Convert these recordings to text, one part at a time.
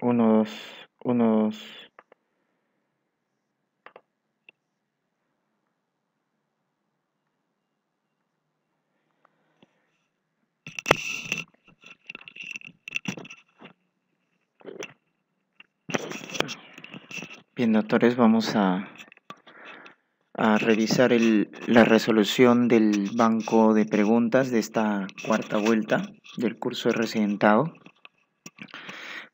unos, unos, Bien, doctores, vamos a, a revisar el, la resolución del banco de preguntas de esta cuarta vuelta del curso de residentado.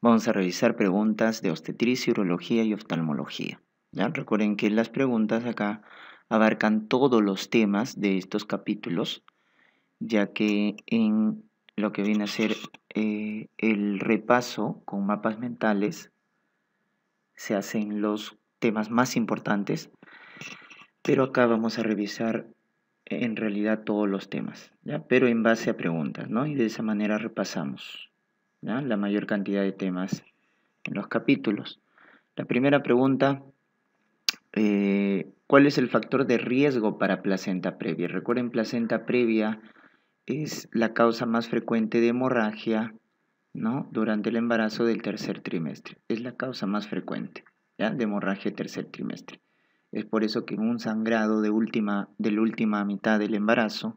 Vamos a revisar preguntas de obstetricia, urología y oftalmología. Recuerden que las preguntas acá abarcan todos los temas de estos capítulos, ya que en lo que viene a ser eh, el repaso con mapas mentales se hacen los temas más importantes, pero acá vamos a revisar en realidad todos los temas, pero en base a preguntas, ¿no? Y de esa manera repasamos la mayor cantidad de temas en los capítulos. La primera pregunta, eh, ¿cuál es el factor de riesgo para placenta previa? Recuerden, placenta previa es la causa más frecuente de hemorragia ¿no? durante el embarazo del tercer trimestre. Es la causa más frecuente de hemorragia tercer trimestre. Es por eso que un sangrado de, última, de la última mitad del embarazo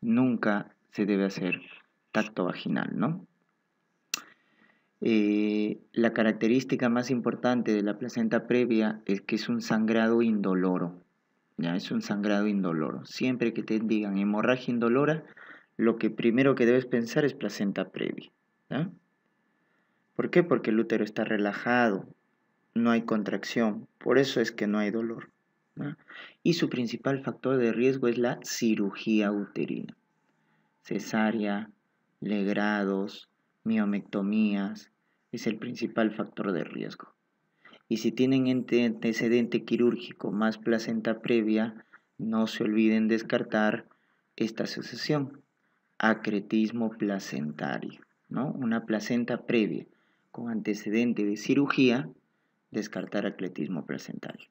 nunca se debe hacer tacto vaginal, ¿no? Eh, la característica más importante de la placenta previa es que es un sangrado indoloro. Ya es un sangrado indoloro. Siempre que te digan hemorragia indolora, lo que primero que debes pensar es placenta previa. ¿Por qué? Porque el útero está relajado, no hay contracción, por eso es que no hay dolor. Y su principal factor de riesgo es la cirugía uterina. Cesárea, legrados, miomectomías, es el principal factor de riesgo. Y si tienen antecedente quirúrgico más placenta previa, no se olviden descartar esta asociación, acretismo placentario, ¿no? Una placenta previa con antecedente de cirugía, descartar acretismo placentario.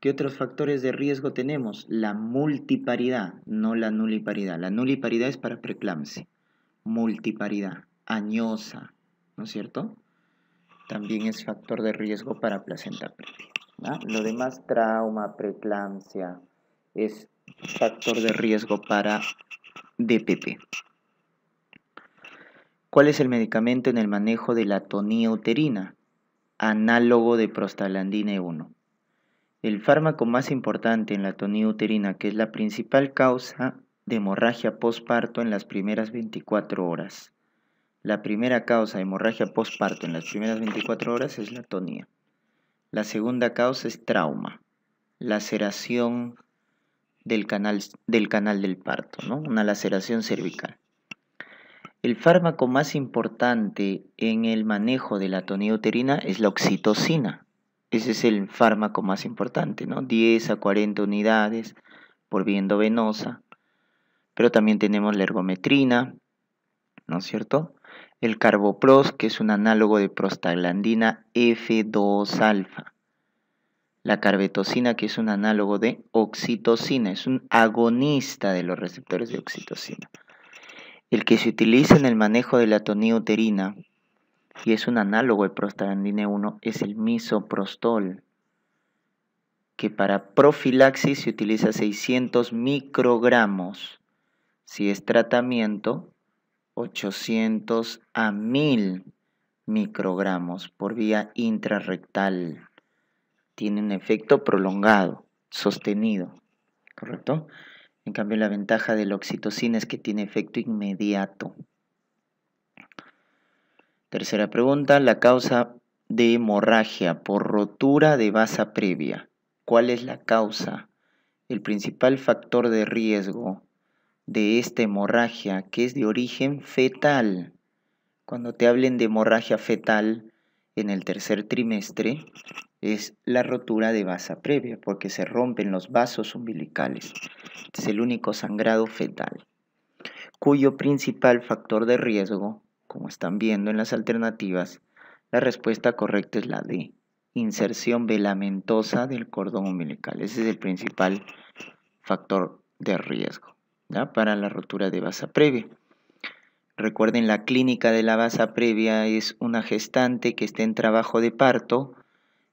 ¿Qué otros factores de riesgo tenemos? La multiparidad, no la nuliparidad. La nuliparidad es para preeclampsia. Multiparidad añosa, ¿no es cierto? También es factor de riesgo para placenta previa. Lo demás, trauma, preeclampsia, es factor de riesgo para DPP. ¿Cuál es el medicamento en el manejo de la tonía uterina? Análogo de prostaglandina 1. E el fármaco más importante en la tonía uterina, que es la principal causa de hemorragia postparto en las primeras 24 horas. La primera causa de hemorragia postparto en las primeras 24 horas es la tonía. La segunda causa es trauma, laceración del canal del, canal del parto, ¿no? una laceración cervical. El fármaco más importante en el manejo de la tonía uterina es la oxitocina. Ese es el fármaco más importante, ¿no? 10 a 40 unidades por vía endovenosa. Pero también tenemos la ergometrina, ¿no es cierto? el carboprost que es un análogo de prostaglandina F2-alfa, la carbetocina, que es un análogo de oxitocina, es un agonista de los receptores de oxitocina, el que se utiliza en el manejo de la tonía uterina y es un análogo de prostaglandina 1 es el misoprostol que para profilaxis se utiliza 600 microgramos. Si es tratamiento, 800 a 1000 microgramos por vía intrarrectal. tienen efecto prolongado, sostenido, ¿correcto? En cambio, la ventaja de la oxitocina es que tiene efecto inmediato. Tercera pregunta, la causa de hemorragia por rotura de basa previa. ¿Cuál es la causa? El principal factor de riesgo de esta hemorragia que es de origen fetal. Cuando te hablen de hemorragia fetal en el tercer trimestre, es la rotura de vasa previa, porque se rompen los vasos umbilicales. es el único sangrado fetal, cuyo principal factor de riesgo, como están viendo en las alternativas, la respuesta correcta es la de inserción velamentosa del cordón umbilical. Ese es el principal factor de riesgo para la rotura de vasa previa. Recuerden, la clínica de la vasa previa es una gestante que está en trabajo de parto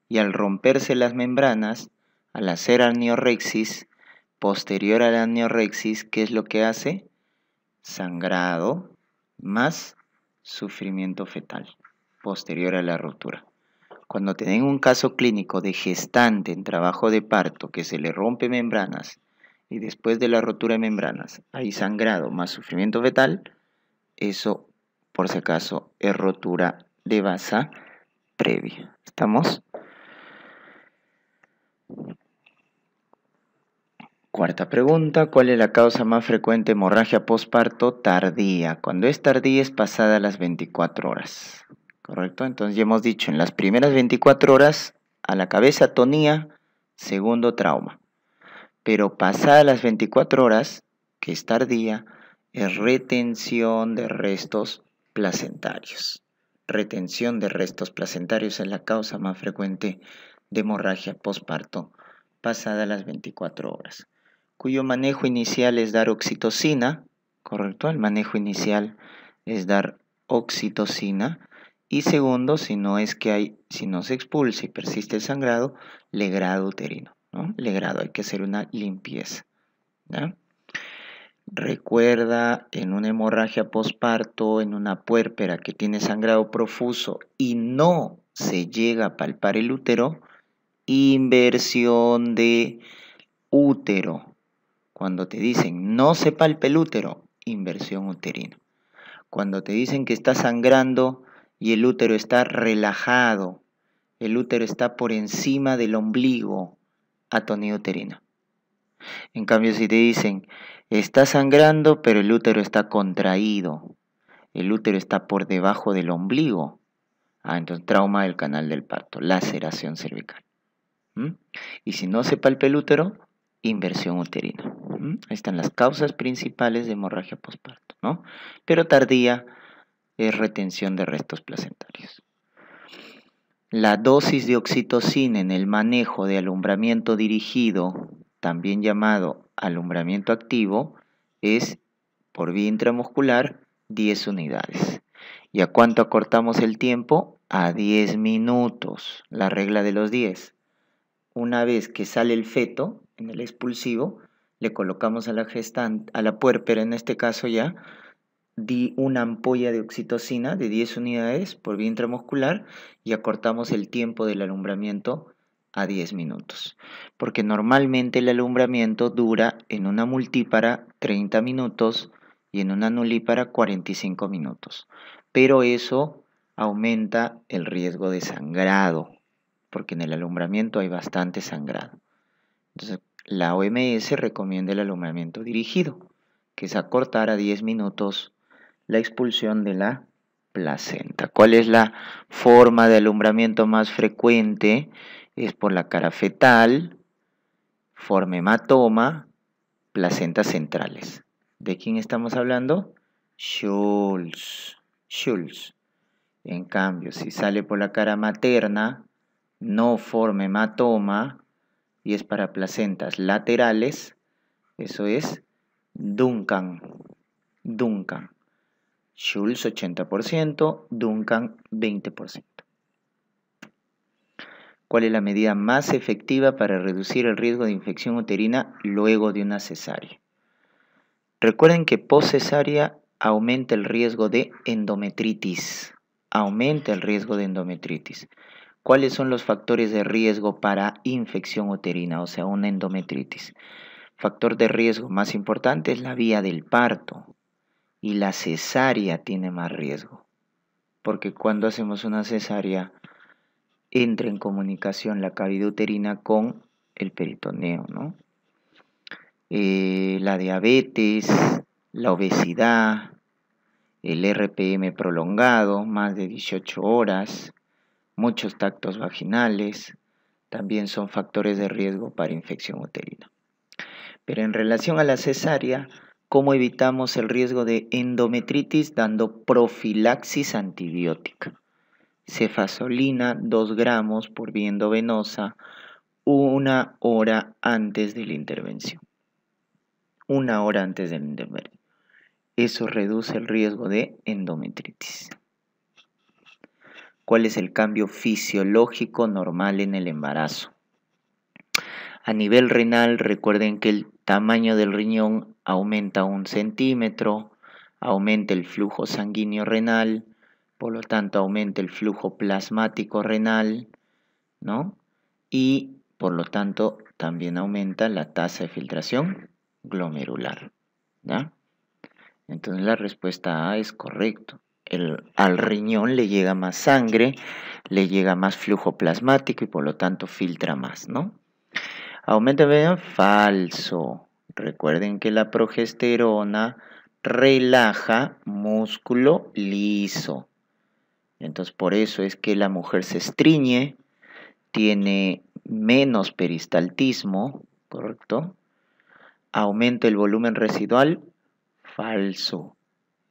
y al romperse las membranas, al hacer aniorrexis, posterior a la aniorrexis, ¿qué es lo que hace? Sangrado más sufrimiento fetal, posterior a la rotura. Cuando tienen un caso clínico de gestante en trabajo de parto que se le rompe membranas y después de la rotura de membranas hay sangrado más sufrimiento fetal, eso por si acaso es rotura de basa previa. ¿Estamos? Cuarta pregunta, ¿cuál es la causa más frecuente de hemorragia postparto tardía? Cuando es tardía es pasada las 24 horas. ¿Correcto? Entonces ya hemos dicho, en las primeras 24 horas, a la cabeza tonía, segundo trauma pero pasadas las 24 horas, que es tardía, es retención de restos placentarios. Retención de restos placentarios es la causa más frecuente de hemorragia postparto pasada las 24 horas, cuyo manejo inicial es dar oxitocina, ¿correcto? El manejo inicial es dar oxitocina. Y segundo, si no es que hay, si no se expulsa y persiste el sangrado, legrado uterino. ¿no? legrado, hay que hacer una limpieza. Recuerda en una hemorragia posparto, en una puérpera que tiene sangrado profuso y no se llega a palpar el útero, inversión de útero. Cuando te dicen no se palpe el útero, inversión uterina. Cuando te dicen que está sangrando y el útero está relajado, el útero está por encima del ombligo, atonía uterina. En cambio, si te dicen, está sangrando, pero el útero está contraído, el útero está por debajo del ombligo, ah, entonces trauma del canal del parto, laceración cervical. ¿Mm? Y si no se palpa el útero, inversión uterina. ¿Mm? Ahí están las causas principales de hemorragia postparto, ¿no? Pero tardía es retención de restos placentarios. La dosis de oxitocina en el manejo de alumbramiento dirigido, también llamado alumbramiento activo, es por vía intramuscular 10 unidades. ¿Y a cuánto acortamos el tiempo? A 10 minutos, la regla de los 10. Una vez que sale el feto en el expulsivo, le colocamos a la gestante, a la puerpera en este caso ya, di una ampolla de oxitocina de 10 unidades por vía intramuscular y acortamos el tiempo del alumbramiento a 10 minutos. Porque normalmente el alumbramiento dura en una multípara 30 minutos y en una nulípara 45 minutos. Pero eso aumenta el riesgo de sangrado, porque en el alumbramiento hay bastante sangrado. Entonces, la OMS recomienda el alumbramiento dirigido, que es acortar a 10 minutos la expulsión de la placenta. ¿Cuál es la forma de alumbramiento más frecuente? Es por la cara fetal, forma hematoma, placentas centrales. ¿De quién estamos hablando? Schulz. En cambio, si sale por la cara materna, no forma hematoma y es para placentas laterales, eso es Duncan. Duncan. Schulz 80%, Duncan 20%. ¿Cuál es la medida más efectiva para reducir el riesgo de infección uterina luego de una cesárea? Recuerden que post cesárea aumenta el riesgo de endometritis. Aumenta el riesgo de endometritis. ¿Cuáles son los factores de riesgo para infección uterina, o sea, una endometritis? Factor de riesgo más importante es la vía del parto, y la cesárea tiene más riesgo, porque cuando hacemos una cesárea entra en comunicación la cavidad uterina con el peritoneo, eh, la diabetes, la obesidad, el RPM prolongado, más de 18 horas, muchos tactos vaginales, también son factores de riesgo para infección uterina. Pero en relación a la cesárea, cómo evitamos el riesgo de endometritis dando profilaxis antibiótica. Cefasolina 2 gramos por vía endovenosa una hora antes de la intervención. Una hora antes del la intervención. Eso reduce el riesgo de endometritis. ¿Cuál es el cambio fisiológico normal en el embarazo? A nivel renal, recuerden que el tamaño del riñón aumenta un centímetro, aumenta el flujo sanguíneo renal, por lo tanto aumenta el flujo plasmático renal, ¿no? Y por lo tanto también aumenta la tasa de filtración glomerular, ¿ya? Entonces la respuesta A es correcto. al riñón le llega más sangre, le llega más flujo plasmático y por lo tanto filtra más, ¿no? Aumenta volumen, falso. Recuerden que la progesterona relaja músculo liso. Entonces por eso es que la mujer se estriñe, tiene menos peristaltismo, ¿correcto? Aumenta el volumen residual, falso.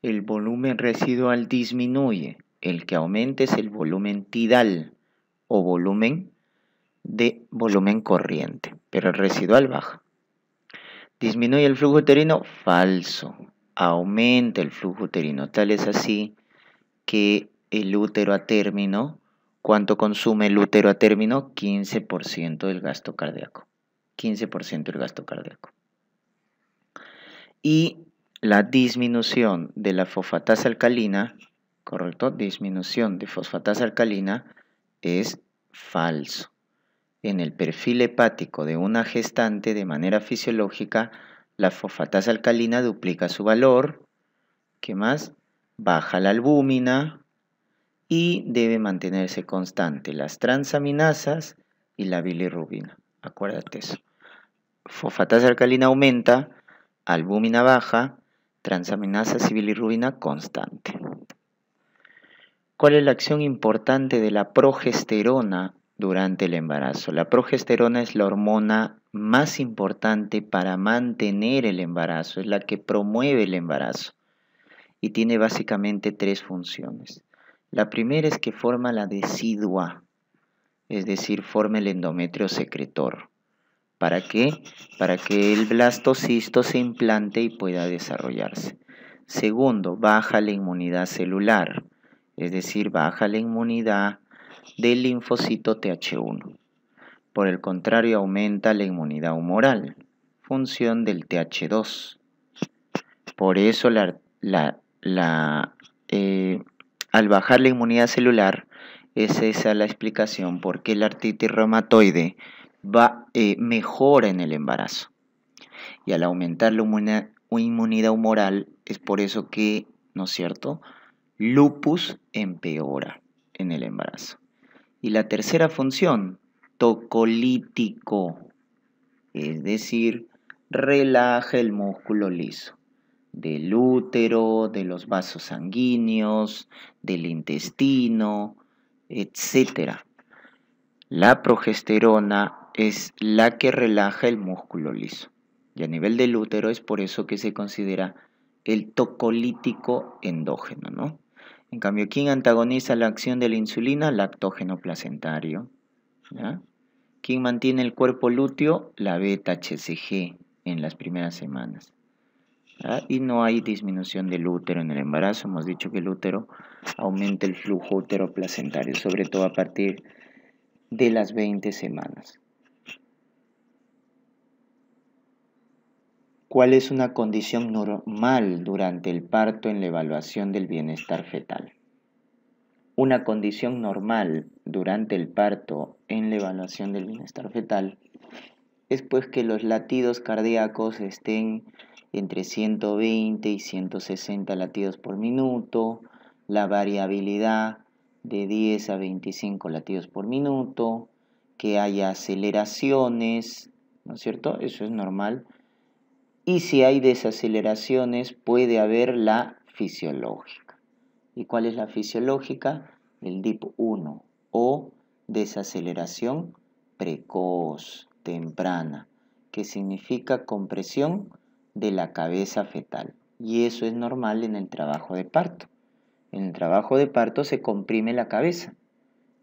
El volumen residual disminuye. El que aumenta es el volumen tidal o volumen de volumen corriente, pero el residual baja. Disminuye el flujo uterino, falso. Aumenta el flujo uterino. Tal es así que el útero a término, ¿cuánto consume el útero a término? 15% del gasto cardíaco. 15% del gasto cardíaco. Y la disminución de la fosfatasa alcalina, ¿correcto? Disminución de fosfatasa alcalina es falso en el perfil hepático de una gestante de manera fisiológica, la fosfatasa alcalina duplica su valor. ¿Qué más? Baja la albúmina y debe mantenerse constante las transaminasas y la bilirrubina. Acuérdate eso. Fosfatasa alcalina aumenta, albúmina baja, transaminasas y bilirrubina constante. ¿Cuál es la acción importante de la progesterona durante el embarazo. La progesterona es la hormona más importante para mantener el embarazo, es la que promueve el embarazo y tiene básicamente tres funciones. La primera es que forma la decidua, es decir, forma el endometrio secretor. ¿Para qué? Para que el blastocisto se implante y pueda desarrollarse. Segundo, baja la inmunidad celular, es decir, baja la inmunidad del linfocito TH1. Por el contrario, aumenta la inmunidad humoral, función del TH2. Por eso, eh, al bajar la inmunidad celular, es esa la explicación por qué la artritis reumatoide va, eh, mejora en el embarazo. Y al aumentar la inmunidad, inmunidad humoral, es por eso que, ¿no es cierto?, lupus empeora en el embarazo. Y la tercera función, tocolítico, es decir, relaja el músculo liso del útero, de los vasos sanguíneos, del intestino, etc. La progesterona es la que relaja el músculo liso. Y a nivel del útero es por eso que se considera el tocolítico endógeno, ¿no? En cambio, ¿quién antagoniza la acción de la insulina? Lactógeno placentario. ¿Quién mantiene el cuerpo lúteo? La beta-HCG en las primeras semanas. Y no hay disminución del útero en el embarazo. Hemos dicho que el útero aumenta el flujo útero placentario, sobre todo a partir de las 20 semanas. cuál es una condición normal durante el parto en la evaluación del bienestar fetal. Una condición normal durante el parto en la evaluación del bienestar fetal es pues que los latidos cardíacos estén entre 120 y 160 latidos por minuto, la variabilidad de 10 a 25 latidos por minuto, que haya aceleraciones, ¿no es cierto? Eso es normal y si hay desaceleraciones puede haber la fisiológica. ¿Y cuál es la fisiológica? El DIP1 o desaceleración precoz, temprana, que significa compresión de la cabeza fetal. Y eso es normal en el trabajo de parto. En el trabajo de parto se comprime la cabeza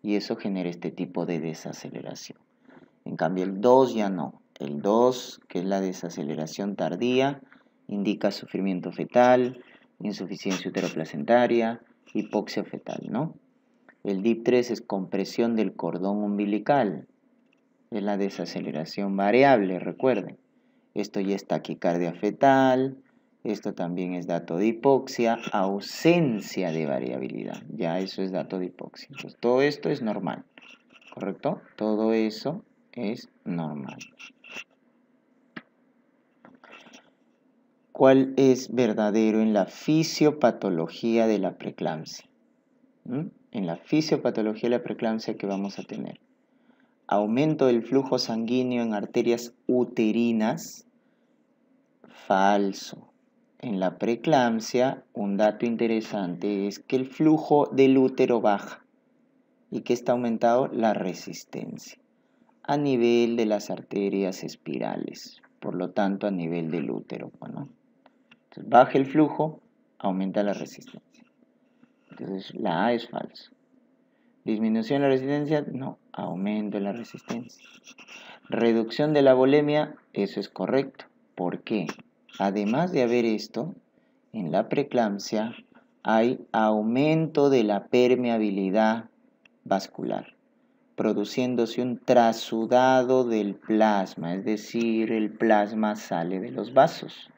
y eso genera este tipo de desaceleración. En cambio, el 2 ya no. El 2, que es la desaceleración tardía, indica sufrimiento fetal, insuficiencia uteroplacentaria, hipoxia fetal, ¿no? El DIP3 es compresión del cordón umbilical, es la desaceleración variable, recuerden. Esto ya es taquicardia fetal, esto también es dato de hipoxia, ausencia de variabilidad, ya eso es dato de hipoxia. Entonces, todo esto es normal, ¿correcto? Todo eso es normal. cuál es verdadero en la fisiopatología de la preeclampsia. En la fisiopatología de la preeclampsia que vamos a tener. Aumento del flujo sanguíneo en arterias uterinas. Falso. En la preeclampsia, un dato interesante es que el flujo del útero baja y que está aumentado la resistencia a nivel de las arterias espirales, por lo tanto a nivel del útero. bueno. Baje el flujo, aumenta la resistencia. Entonces la A es falso. Disminución de la resistencia, no, aumento de la resistencia. Reducción de la volemia, eso es correcto. ¿Por qué? Además de haber esto, en la preeclampsia hay aumento de la permeabilidad vascular, produciéndose un trasudado del plasma, es decir, el plasma sale de los vasos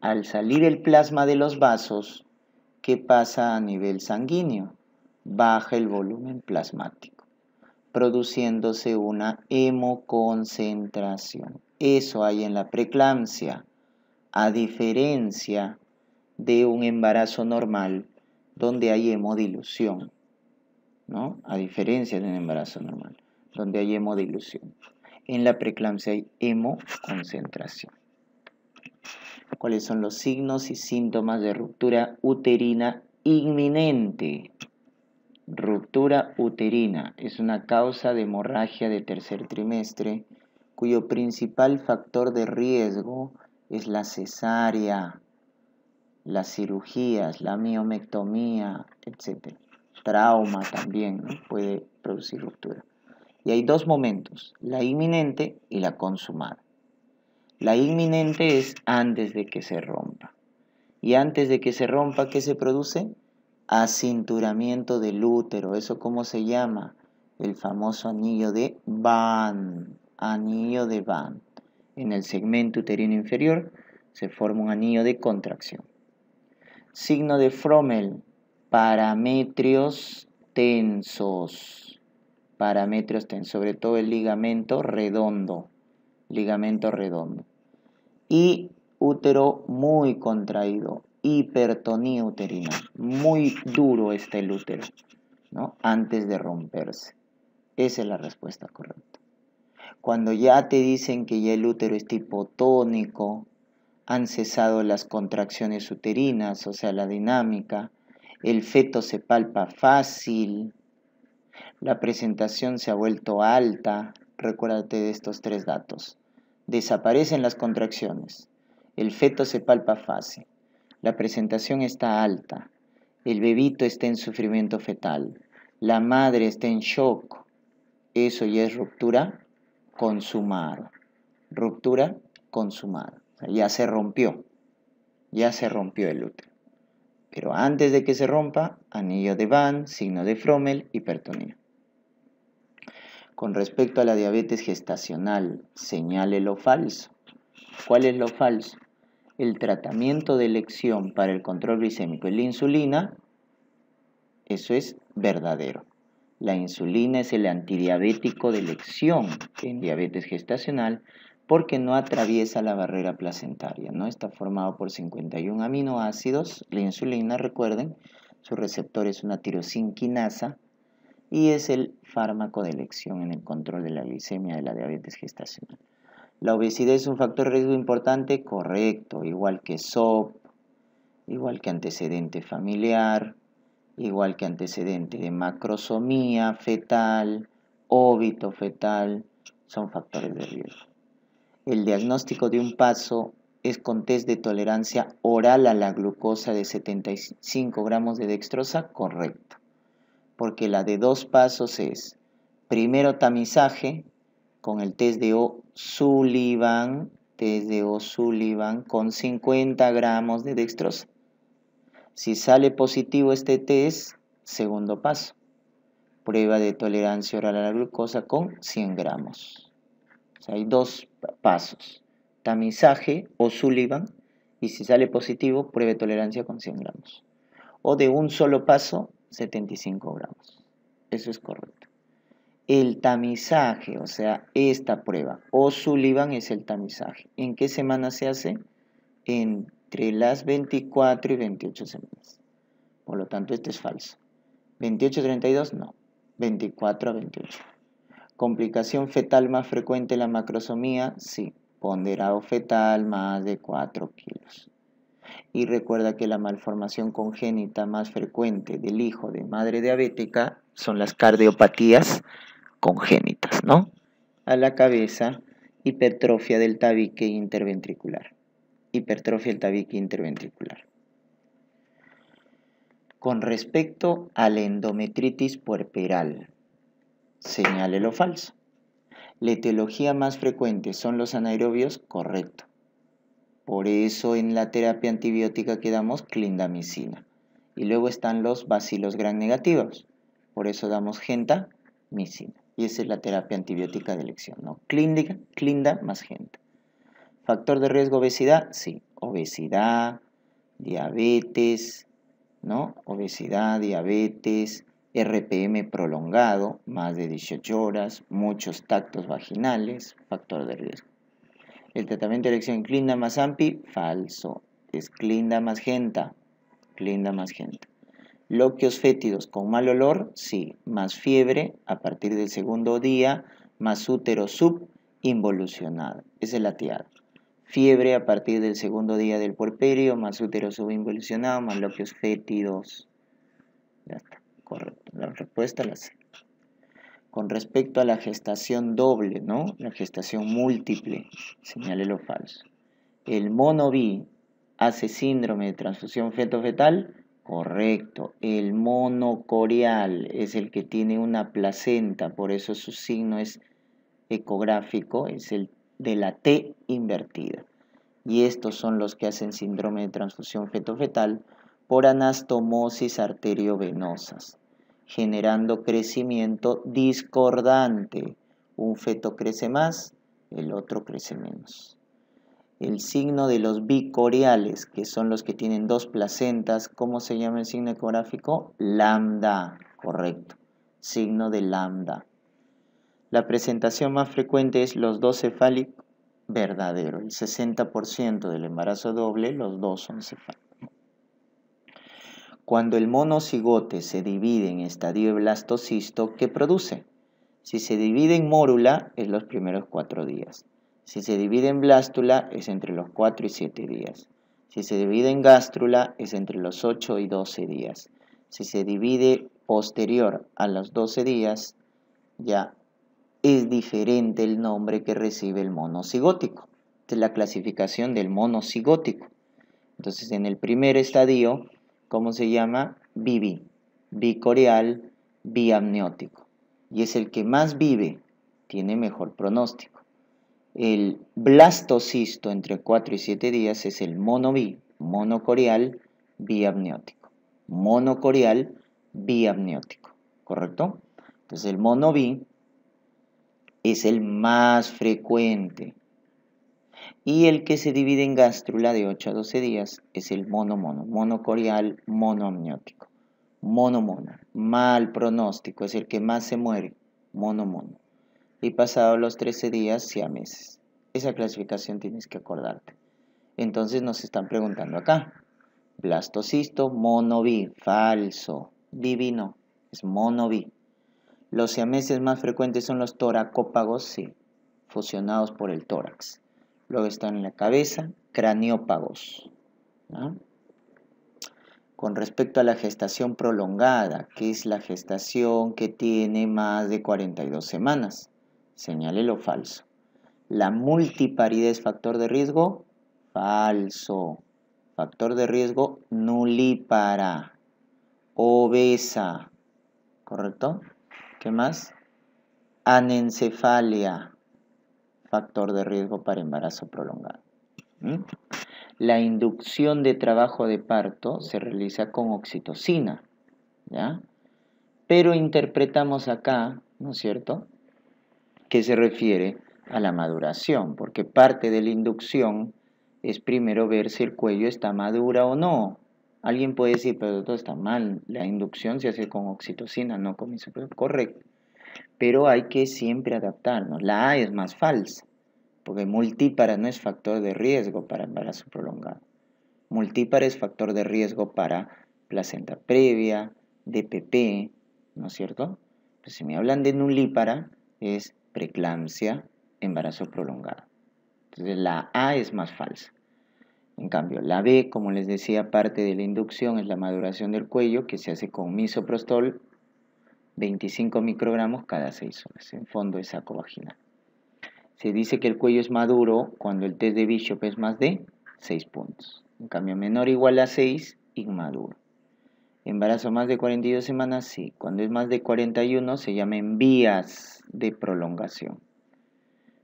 al salir el plasma de los vasos, ¿qué pasa a nivel sanguíneo? Baja el volumen plasmático, produciéndose una hemoconcentración. Eso hay en la preeclampsia, a diferencia de un embarazo normal donde hay hemodilución, ¿no? A diferencia de un embarazo normal, donde hay hemodilución. En la preeclampsia hay hemoconcentración cuáles son los signos y síntomas de ruptura uterina inminente. Ruptura uterina es una causa de hemorragia de tercer trimestre cuyo principal factor de riesgo es la cesárea, las cirugías, la miomectomía, etc. Trauma también puede producir ruptura. Y hay dos momentos, la inminente y la consumada. La inminente es antes de que se rompa. Y antes de que se rompa, ¿qué se produce? Acinturamiento del útero. ¿Eso cómo se llama? El famoso anillo de Van. Anillo de Van. En el segmento uterino inferior se forma un anillo de contracción. Signo de Frommel. Parametrios tensos. Parametrios tensos, sobre todo el ligamento redondo ligamento redondo. Y útero muy contraído, hipertonía uterina. Muy duro está el útero, ¿no? Antes de romperse. Esa es la respuesta correcta. Cuando ya te dicen que ya el útero es hipotónico, han cesado las contracciones uterinas, o sea, la dinámica, el feto se palpa fácil, la presentación se ha vuelto alta, recuérdate de estos tres datos. Desaparecen las contracciones. El feto se palpa fácil. La presentación está alta. El bebito está en sufrimiento fetal. La madre está en shock. Eso ya es ruptura consumada. Ruptura consumada. ya se rompió. Ya se rompió el útero. Pero antes de que se rompa, anillo de Van, signo de Frommel, hipertonía. Con respecto a la diabetes gestacional, señale lo falso. ¿Cuál es lo falso? El tratamiento de elección para el control glicémico es la insulina. Eso es verdadero. La insulina es el antidiabético de elección en diabetes gestacional porque no atraviesa la barrera placentaria, ¿no? Está formado por 51 aminoácidos. La insulina, recuerden, su receptor es una tirosinquinasa y es el fármaco de elección en el control de la glicemia de la diabetes gestacional. La obesidad es un factor de riesgo importante, correcto, igual que SOP, igual que antecedente familiar, igual que antecedente de macrosomía fetal, óbito fetal, son factores de riesgo. El diagnóstico de un paso es con test de tolerancia oral a la glucosa de 75 gramos de dextrosa, correcto porque la de dos pasos es primero tamizaje con el test de O'Sullivan, test de O'Sullivan con 50 gramos de dextrosa. Si sale positivo este test, segundo paso, prueba de tolerancia oral a la glucosa con 100 gramos. O sea, hay dos pasos, tamizaje o O'Sullivan y si sale positivo, prueba de tolerancia con 100 gramos. O de un solo paso, 75 gramos. Eso es correcto. El tamizaje, o sea, esta prueba, o Sullivan es el tamizaje. ¿En qué semana se hace? Entre las 24 y 28 semanas. Por lo tanto, este es falso. 28 32, no. 24 a 28. Complicación fetal más frecuente, la macrosomía, sí. Ponderado fetal más de 4 kilos. Y recuerda que la malformación congénita más frecuente del hijo de madre diabética son las cardiopatías congénitas, ¿no? A la cabeza, hipertrofia del tabique interventricular. Hipertrofia del tabique interventricular. Con respecto a la endometritis puerperal, señale lo falso. La etiología más frecuente son los anaerobios, correcto. Por eso en la terapia antibiótica que damos clindamicina. Y luego están los bacilos gran negativos. Por eso damos gentamicina. Y esa es la terapia antibiótica de elección, ¿no? Clinda, clinda más genta. ¿Factor de riesgo obesidad? Sí, obesidad, diabetes, ¿no? Obesidad, diabetes, RPM prolongado, más de 18 horas, muchos tactos vaginales, factor de riesgo. El tratamiento de elección Clinda más Ampi, falso. Es Clinda más Genta. Clinda más Genta. Loquios fétidos con mal olor, sí. Más fiebre a partir del segundo día, más útero sub involucionado. es el lateado. Fiebre a partir del segundo día del puerperio, más útero subinvolucionado, más loquios fétidos. Ya está, correcto. La respuesta la sé con respecto a la gestación doble, ¿no? La gestación múltiple, señale lo falso. El mono B hace síndrome de transfusión feto-fetal, correcto. El monocorial es el que tiene una placenta, por eso su signo es ecográfico, es el de la T invertida. Y estos son los que hacen síndrome de transfusión feto-fetal por anastomosis arteriovenosas generando crecimiento discordante. Un feto crece más, el otro crece menos. El signo de los bicoriales, que son los que tienen dos placentas, ¿cómo se llama el signo ecográfico? Lambda, correcto. Signo de lambda. La presentación más frecuente es los dos cefálicos verdaderos. El 60% del embarazo doble, los dos son cefálicos. Cuando el monocigote se divide en estadio de blastocisto, ¿qué produce? Si se divide en mórula, es los primeros cuatro días. Si se divide en blástula, es entre los cuatro y siete días. Si se divide en gástrula, es entre los ocho y doce días. Si se divide posterior a los doce días, ya es diferente el nombre que recibe el monocigótico. Esta es la clasificación del monocigótico. Entonces, en el primer estadio ¿cómo se llama? BB, bicoreal, biamniótico. Y es el que más vive, tiene mejor pronóstico. El blastocisto entre 4 y 7 días es el monobi, monocorial, biamniótico. monocorial, biamniótico, ¿correcto? Entonces el monobi es el más frecuente. Y el que se divide en gástrula de 8 a 12 días es el mono monocorial monoamniótico. Monomono, mal pronóstico, es el que más se muere, monomono. Y pasado los 13 días, siameses. Esa clasificación tienes que acordarte. Entonces nos están preguntando acá. Blastocisto, monovi, falso. divino. es monovi. Los siameses más frecuentes son los toracópagos, sí, fusionados por el tórax luego están en la cabeza, craniópagos. Con respecto a la gestación prolongada, que es la gestación que tiene más de 42 semanas, señale lo falso. La multiparidez factor de riesgo, falso. Factor de riesgo nulípara, obesa, ¿correcto? ¿Qué más? Anencefalia, factor de riesgo para embarazo prolongado. La inducción de trabajo de parto se realiza con oxitocina, ¿ya? Pero interpretamos acá, ¿no es cierto?, que se refiere a la maduración, porque parte de la inducción es primero ver si el cuello está madura o no. Alguien puede decir, pero todo está mal, la inducción se hace con oxitocina, no con misoprostol. Correcto. Pero hay que siempre adaptarnos. La A es más falsa porque multípara no es factor de riesgo para embarazo prolongado. Multípara es factor de riesgo para placenta previa, DPP, ¿no es cierto? Pues si me hablan de nulípara, es preeclampsia, embarazo prolongado. Entonces la A es más falsa. En cambio, la B, como les decía, parte de la inducción es la maduración del cuello que se hace con misoprostol 25 microgramos cada 6 horas en fondo es saco vaginal. Se dice que el cuello es maduro cuando el test de Bishop es más de 6 puntos. En cambio, menor o igual a 6, inmaduro. Embarazo más de 42 semanas, sí. Cuando es más de 41, se llama en vías de prolongación.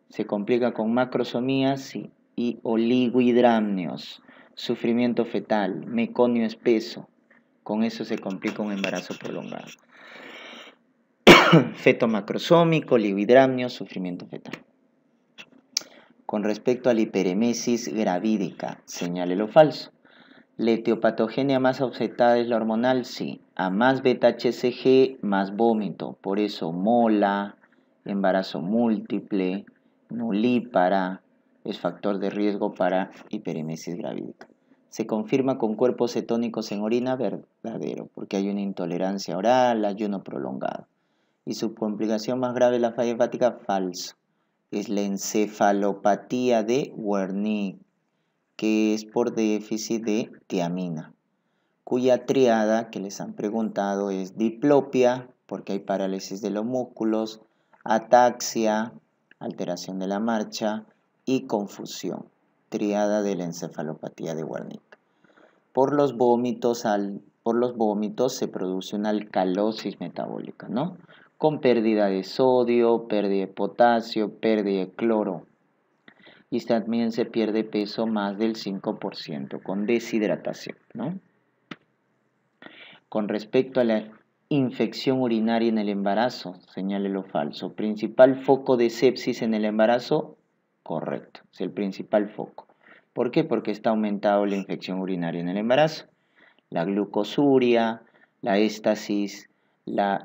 Se complica con macrosomía sí. y oligohidramnios, sufrimiento fetal, meconio espeso. Con eso se complica un embarazo prolongado. Feto macrosómico, oligohidramnios, sufrimiento fetal con respecto a la hiperemesis gravídica, señale lo falso. La etiopatogenia más afectada es la hormonal, sí. A más beta-HCG, más vómito. Por eso mola, embarazo múltiple, nulípara, es factor de riesgo para hiperemesis gravídica. Se confirma con cuerpos cetónicos en orina verdadero, porque hay una intolerancia oral, ayuno prolongado. Y su complicación más grave es la falla hepática, falso es la encefalopatía de Wernicke, que es por déficit de tiamina, cuya triada que les han preguntado es diplopia, porque hay parálisis de los músculos, ataxia, alteración de la marcha y confusión, triada de la encefalopatía de Wernicke. Por los vómitos, por los vómitos se produce una alcalosis metabólica, ¿no? con pérdida de sodio, pérdida de potasio, pérdida de cloro. Y también se pierde peso más del 5% con deshidratación. ¿no? Con respecto a la infección urinaria en el embarazo, señale lo falso. Principal foco de sepsis en el embarazo, correcto, es el principal foco. ¿Por qué? Porque está aumentado la infección urinaria en el embarazo. La glucosuria, la éstasis,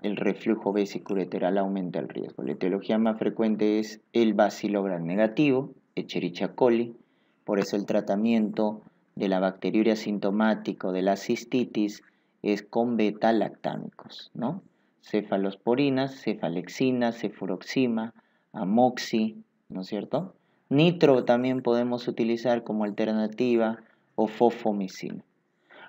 el reflujo vesicureteral aumenta el riesgo. La etiología más frecuente es el bacilo negativo, Echerichia coli, por eso el tratamiento de la bacteriuria o de la cistitis es con beta-lactámicos, ¿no? Cefalosporinas, cefalexina, cefuroxima, amoxi, ¿no es cierto? Nitro también podemos utilizar como alternativa o fofomicina.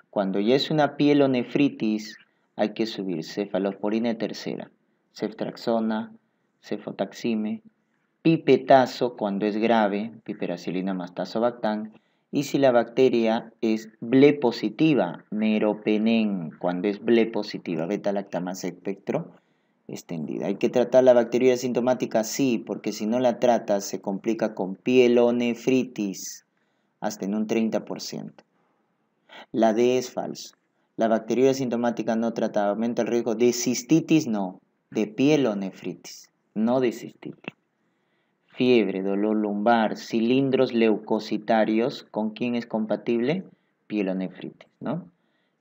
Cuando ya es una pielonefritis hay que subir cefalosporina tercera, ceftraxona, cefotaxime, pipetazo cuando es grave, piperacilina más tazobactam, y si la bacteria es ble positiva, meropenem cuando es ble positiva, beta-lactamasa espectro extendida. ¿Hay que tratar la bacteria sintomática? Sí, porque si no la trata se complica con pielonefritis hasta en un 30%. La D es falsa. La bacteria sintomática no tratada aumenta el riesgo de cistitis, no, de pielonefritis, no de cistitis. Fiebre, dolor lumbar, cilindros leucocitarios, ¿con quién es compatible? Pielonefritis, ¿no?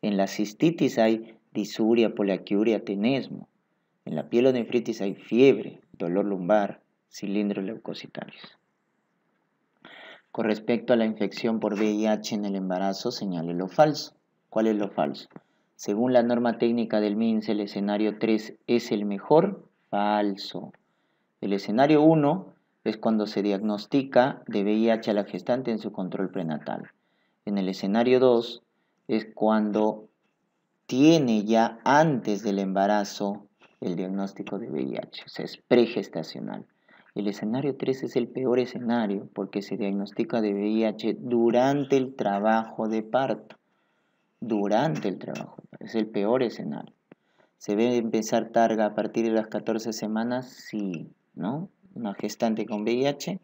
En la cistitis hay disuria, poliaquiuria, tenesmo. En la pielonefritis hay fiebre, dolor lumbar, cilindros leucocitarios. Con respecto a la infección por VIH en el embarazo, señale lo falso cuál es lo falso. Según la norma técnica del MINS, el escenario 3 es el mejor, falso. El escenario 1 es cuando se diagnostica de VIH a la gestante en su control prenatal. En el escenario 2 es cuando tiene ya antes del embarazo el diagnóstico de VIH, o sea, es pregestacional. El escenario 3 es el peor escenario porque se diagnostica de VIH durante el trabajo de parto durante el trabajo. Es el peor escenario. ¿Se debe empezar targa a partir de las 14 semanas? Sí, ¿no? Una gestante con VIH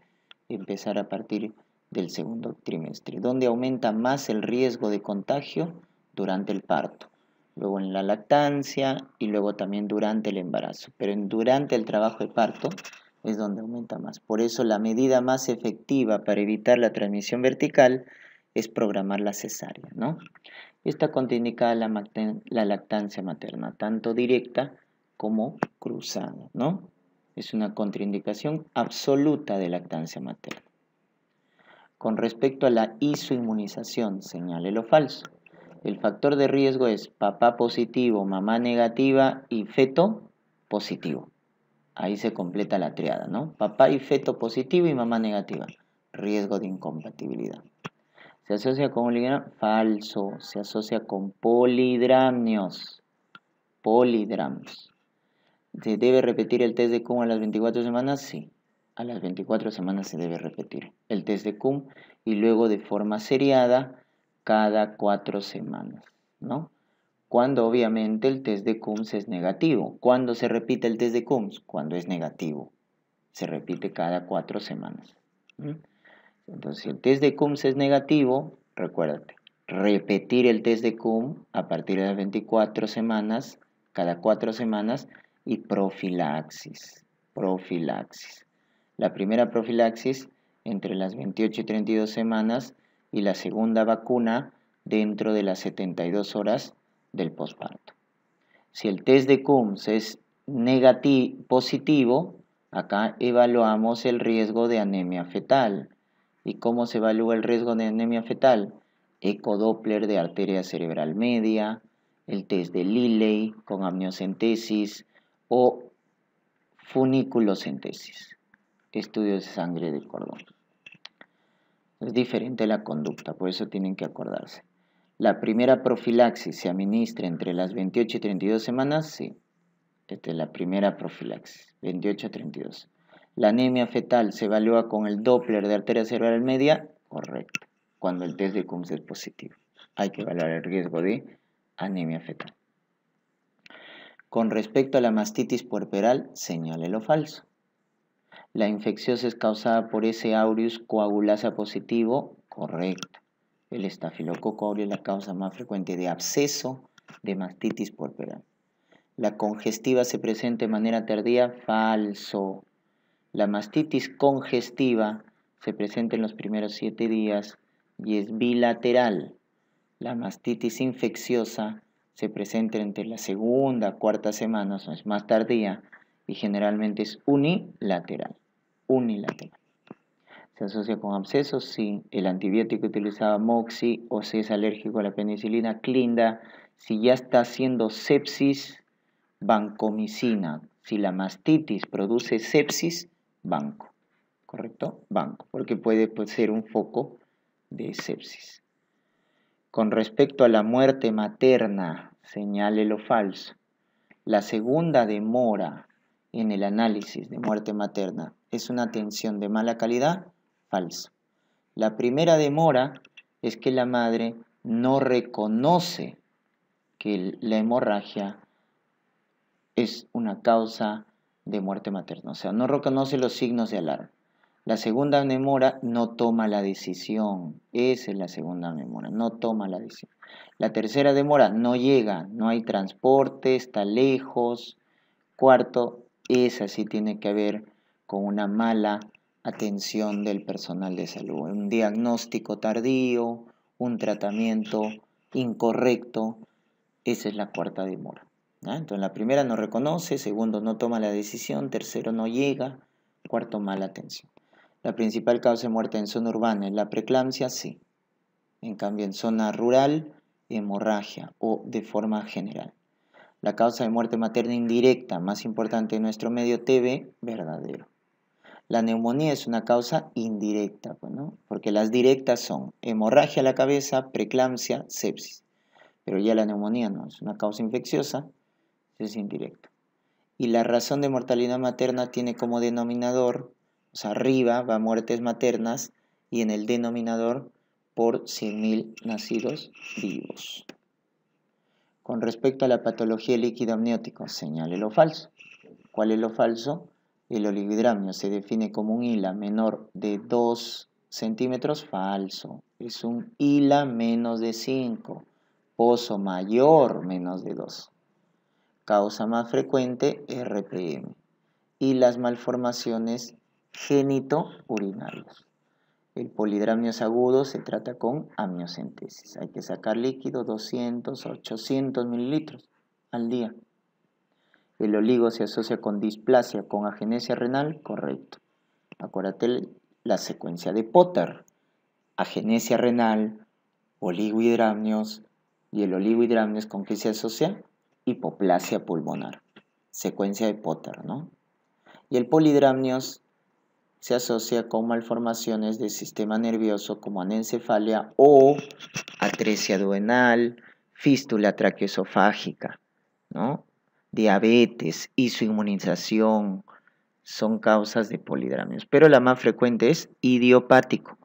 empezar a partir del segundo trimestre, donde aumenta más el riesgo de contagio durante el parto, luego en la lactancia y luego también durante el embarazo. Pero durante el trabajo de parto es donde aumenta más. Por eso la medida más efectiva para evitar la transmisión vertical es programar la cesárea, ¿no? Esta contraindicada la, lactancia materna, tanto directa como cruzada, ¿no? Es una contraindicación absoluta de lactancia materna. Con respecto a la isoinmunización, señale lo falso. El factor de riesgo es papá positivo, mamá negativa y feto positivo. Ahí se completa la triada, ¿no? Papá y feto positivo y mamá negativa. Riesgo de incompatibilidad. Se asocia con oligramnios, falso. Se asocia con polidramnios. Polidramnios. ¿Se debe repetir el test de Kuhn a las 24 semanas? Sí. A las 24 semanas se debe repetir el test de Kuhn y luego de forma seriada cada 4 semanas, ¿no? Cuando obviamente el test de Coombs es negativo. ¿Cuándo se repite el test de Coombs? Cuando es negativo. Se repite cada 4 semanas. Entonces, si el test de CUM es negativo, recuérdate, repetir el test de CUM a partir de las 24 semanas, cada 4 semanas, y profilaxis. Profilaxis. La primera profilaxis entre las 28 y 32 semanas y la segunda vacuna dentro de las 72 horas del posparto. Si el test de Coombs es negativo, positivo, acá evaluamos el riesgo de anemia fetal y cómo se evalúa el riesgo de anemia fetal, Doppler de arteria cerebral media, el test de Lilley con amniocentesis o funiculocentesis, Estudio de sangre del cordón. Es diferente la conducta, por eso tienen que acordarse. La primera profilaxis se administra entre las 28 y 32 semanas, sí. Esta es la primera profilaxis, 28 a 32. La anemia fetal se evalúa con el Doppler de arteria cerebral media, correcto, cuando el test de CUMS es positivo. Hay que evaluar el riesgo de anemia fetal. Con respecto a la mastitis puerperal, señale lo falso. La infecciosa es causada por ese aureus coagulasa positivo, correcto. El estafilococo aureo es la causa más frecuente de absceso de mastitis puerperal. La congestiva se presenta de manera tardía, falso. La mastitis congestiva se presenta en los primeros siete días y es bilateral. La mastitis infecciosa se presenta entre la segunda, cuarta semana, o es más tardía, y generalmente es unilateral. Unilateral. ¿Se asocia con abscesos? si El antibiótico utilizaba Moxi o si es alérgico a la penicilina, Clinda. Si ya está haciendo sepsis, vancomicina. Si la mastitis produce sepsis, banco, ¿correcto? Banco, porque puede ser un foco de sepsis. Con respecto a la muerte materna, señale lo falso. La segunda demora en el análisis de muerte materna es una atención de mala calidad, falso. La primera demora es que la madre no reconoce que la hemorragia es una causa de muerte materna, o sea, no reconoce los signos de alarma. La segunda demora no toma la decisión. Esa es la segunda demora, no toma la decisión. La tercera demora no llega, no hay transporte, está lejos. Cuarto, esa sí tiene que ver con una mala atención del personal de salud, un diagnóstico tardío, un tratamiento incorrecto. Esa es la cuarta demora. Entonces la primera no reconoce, segundo no toma la decisión, tercero no llega, cuarto mala atención. La principal causa de muerte en zona urbana es la preeclampsia, sí. En cambio en zona rural, hemorragia o de forma general. La causa de muerte materna indirecta, más importante en nuestro medio TV, verdadero. La neumonía es una causa indirecta, pues, porque las directas son hemorragia a la cabeza, preeclampsia, sepsis. Pero ya la neumonía no, es una causa infecciosa, es indirecto. Y la razón de mortalidad materna tiene como denominador, o sea, arriba va muertes maternas y en el denominador por 100.000 nacidos vivos. Con respecto a la patología líquido amniótico, señale lo falso. ¿Cuál es lo falso? El olividramio se define como un hila menor de 2 centímetros, falso. Es un hila menos de 5, pozo mayor menos de 2 causa más frecuente RPM, y las malformaciones genitourinarias. El polidramnios agudo se trata con amniocentesis. Hay que sacar líquido 200 800 mililitros al día. El oligo se asocia con displasia, con agenesia renal, correcto. Acuérdate la secuencia de Potter. Agenesia renal, oligohidramnios. ¿Y el oligohidramnios con qué se asocia? hipoplasia pulmonar, secuencia de Potter, ¿no? Y el polidramnios se asocia con malformaciones del sistema nervioso como anencefalia o atresia duenal, fístula traqueosofágica, ¿no? diabetes, inmunización son causas de polidramnios. Pero la más frecuente es idiopático.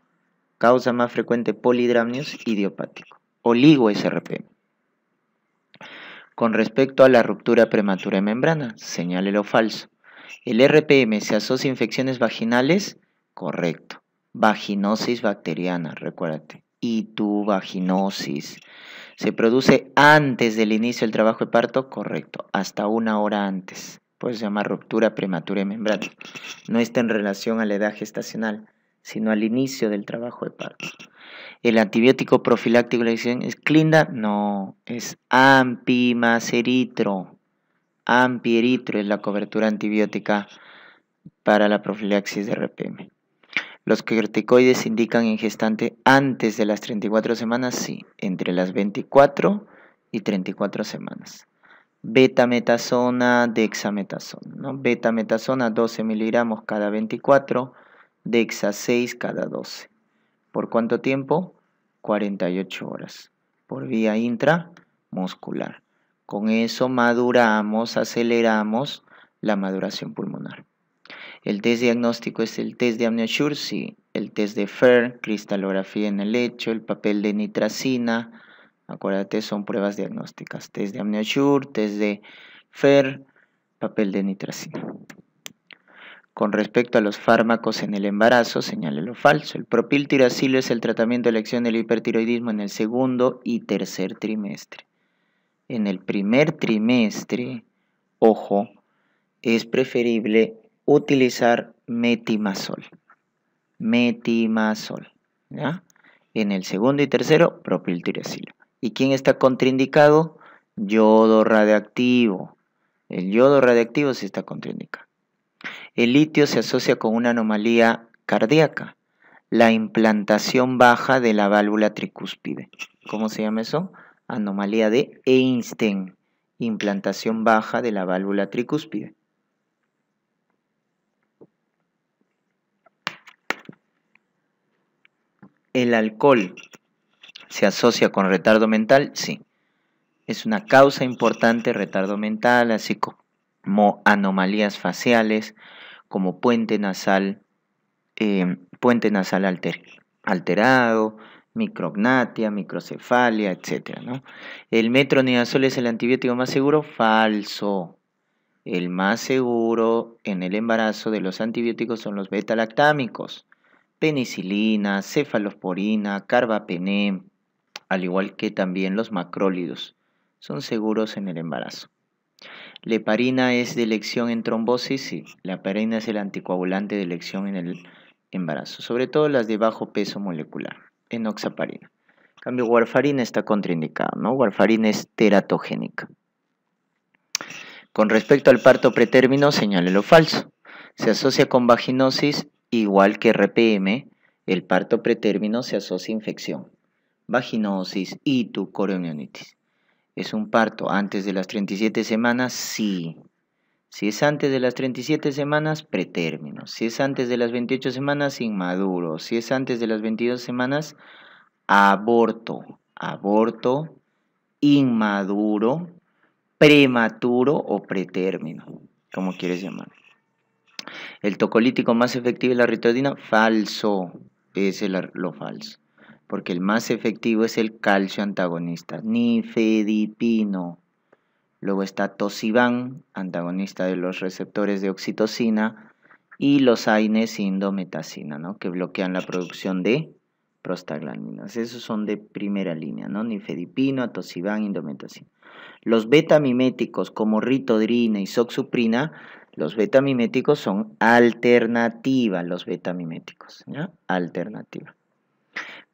Causa más frecuente polidramnios, idiopático. Oligo-SRP. Con respecto a la ruptura prematura de membrana, señale lo falso. ¿El RPM se asocia a infecciones vaginales? Correcto. Vaginosis bacteriana, recuérdate. Y tu vaginosis. ¿Se produce antes del inicio del trabajo de parto? Correcto. Hasta una hora antes. Puedes llamar ruptura prematura de membrana. No está en relación a la edad gestacional sino al inicio del trabajo de parto. El antibiótico profiláctico, ¿es Clinda? No, es ampi Ampieritro es la cobertura antibiótica para la profilaxis de RPM. ¿Los corticoides indican en gestante antes de las 34 semanas? Sí, entre las 24 y 34 semanas. Betametasona, dexametasona. ¿no? Betametasona 12 miligramos cada 24 dexa 6 cada 12. ¿Por cuánto tiempo? 48 horas. Por vía intramuscular. Con eso maduramos, aceleramos la maduración pulmonar. El test diagnóstico es el test de amniosur? sí, el test de FER, cristalografía en el lecho, el papel de nitracina. Acuérdate, son pruebas diagnósticas. Test de amniosur, test de FER, papel de nitracina. Con respecto a los fármacos en el embarazo, señale lo falso. El propiltiracilo es el tratamiento de elección del hipertiroidismo en el segundo y tercer trimestre. En el primer trimestre, ojo, es preferible utilizar metimazol. Metimazol. En el segundo y tercero, propiltiracilo. ¿Y quién está contraindicado? Yodo radiactivo. El yodo radiactivo sí está contraindicado. El litio se asocia con una anomalía cardíaca, la implantación baja de la válvula tricúspide. ¿Cómo se llama eso? Anomalía de Einstein, implantación baja de la válvula tricúspide. ¿El alcohol se asocia con retardo mental? Sí. Es una causa importante, retardo mental, así como anomalías faciales, como puente nasal, eh, puente nasal alterado, micrognatia, microcefalia, etc. El metronidazol es el antibiótico más seguro, falso. El más seguro en el embarazo de los antibióticos son los beta-lactámicos, penicilina, cefalosporina, carbapenem, al igual que también los macrólidos. Son seguros en el embarazo. Leparina es de elección en trombosis, sí. parina es el anticoagulante de elección en el embarazo, sobre todo las de bajo peso molecular, enoxaparina. En cambio, warfarina está contraindicada, ¿no? Warfarina es teratogénica. Con respecto al parto pretérmino, señale lo falso. Se asocia con vaginosis, igual que RPM, el parto pretérmino se asocia a infección, vaginosis, y tu ¿Es un parto antes de las 37 semanas? Sí. Si es antes de las 37 semanas, pretérmino. Si es antes de las 28 semanas, inmaduro. Si es antes de las 22 semanas, aborto. Aborto, inmaduro, prematuro o pretérmino, como quieres llamar. El tocolítico más efectivo es la ritodina, falso. es lo falso porque el más efectivo es el calcio antagonista, nifedipino. Luego está Tosiban, antagonista de los receptores de oxitocina, y los aines indometacina, ¿no? que bloquean la producción de prostaglandinas. Esos son de primera línea, ¿no? nifedipino, atosibán, indometacina. Los betamiméticos como ritodrina y soxuprina, los betamiméticos son alternativa, los betamiméticos, ¿ya? Alternativa.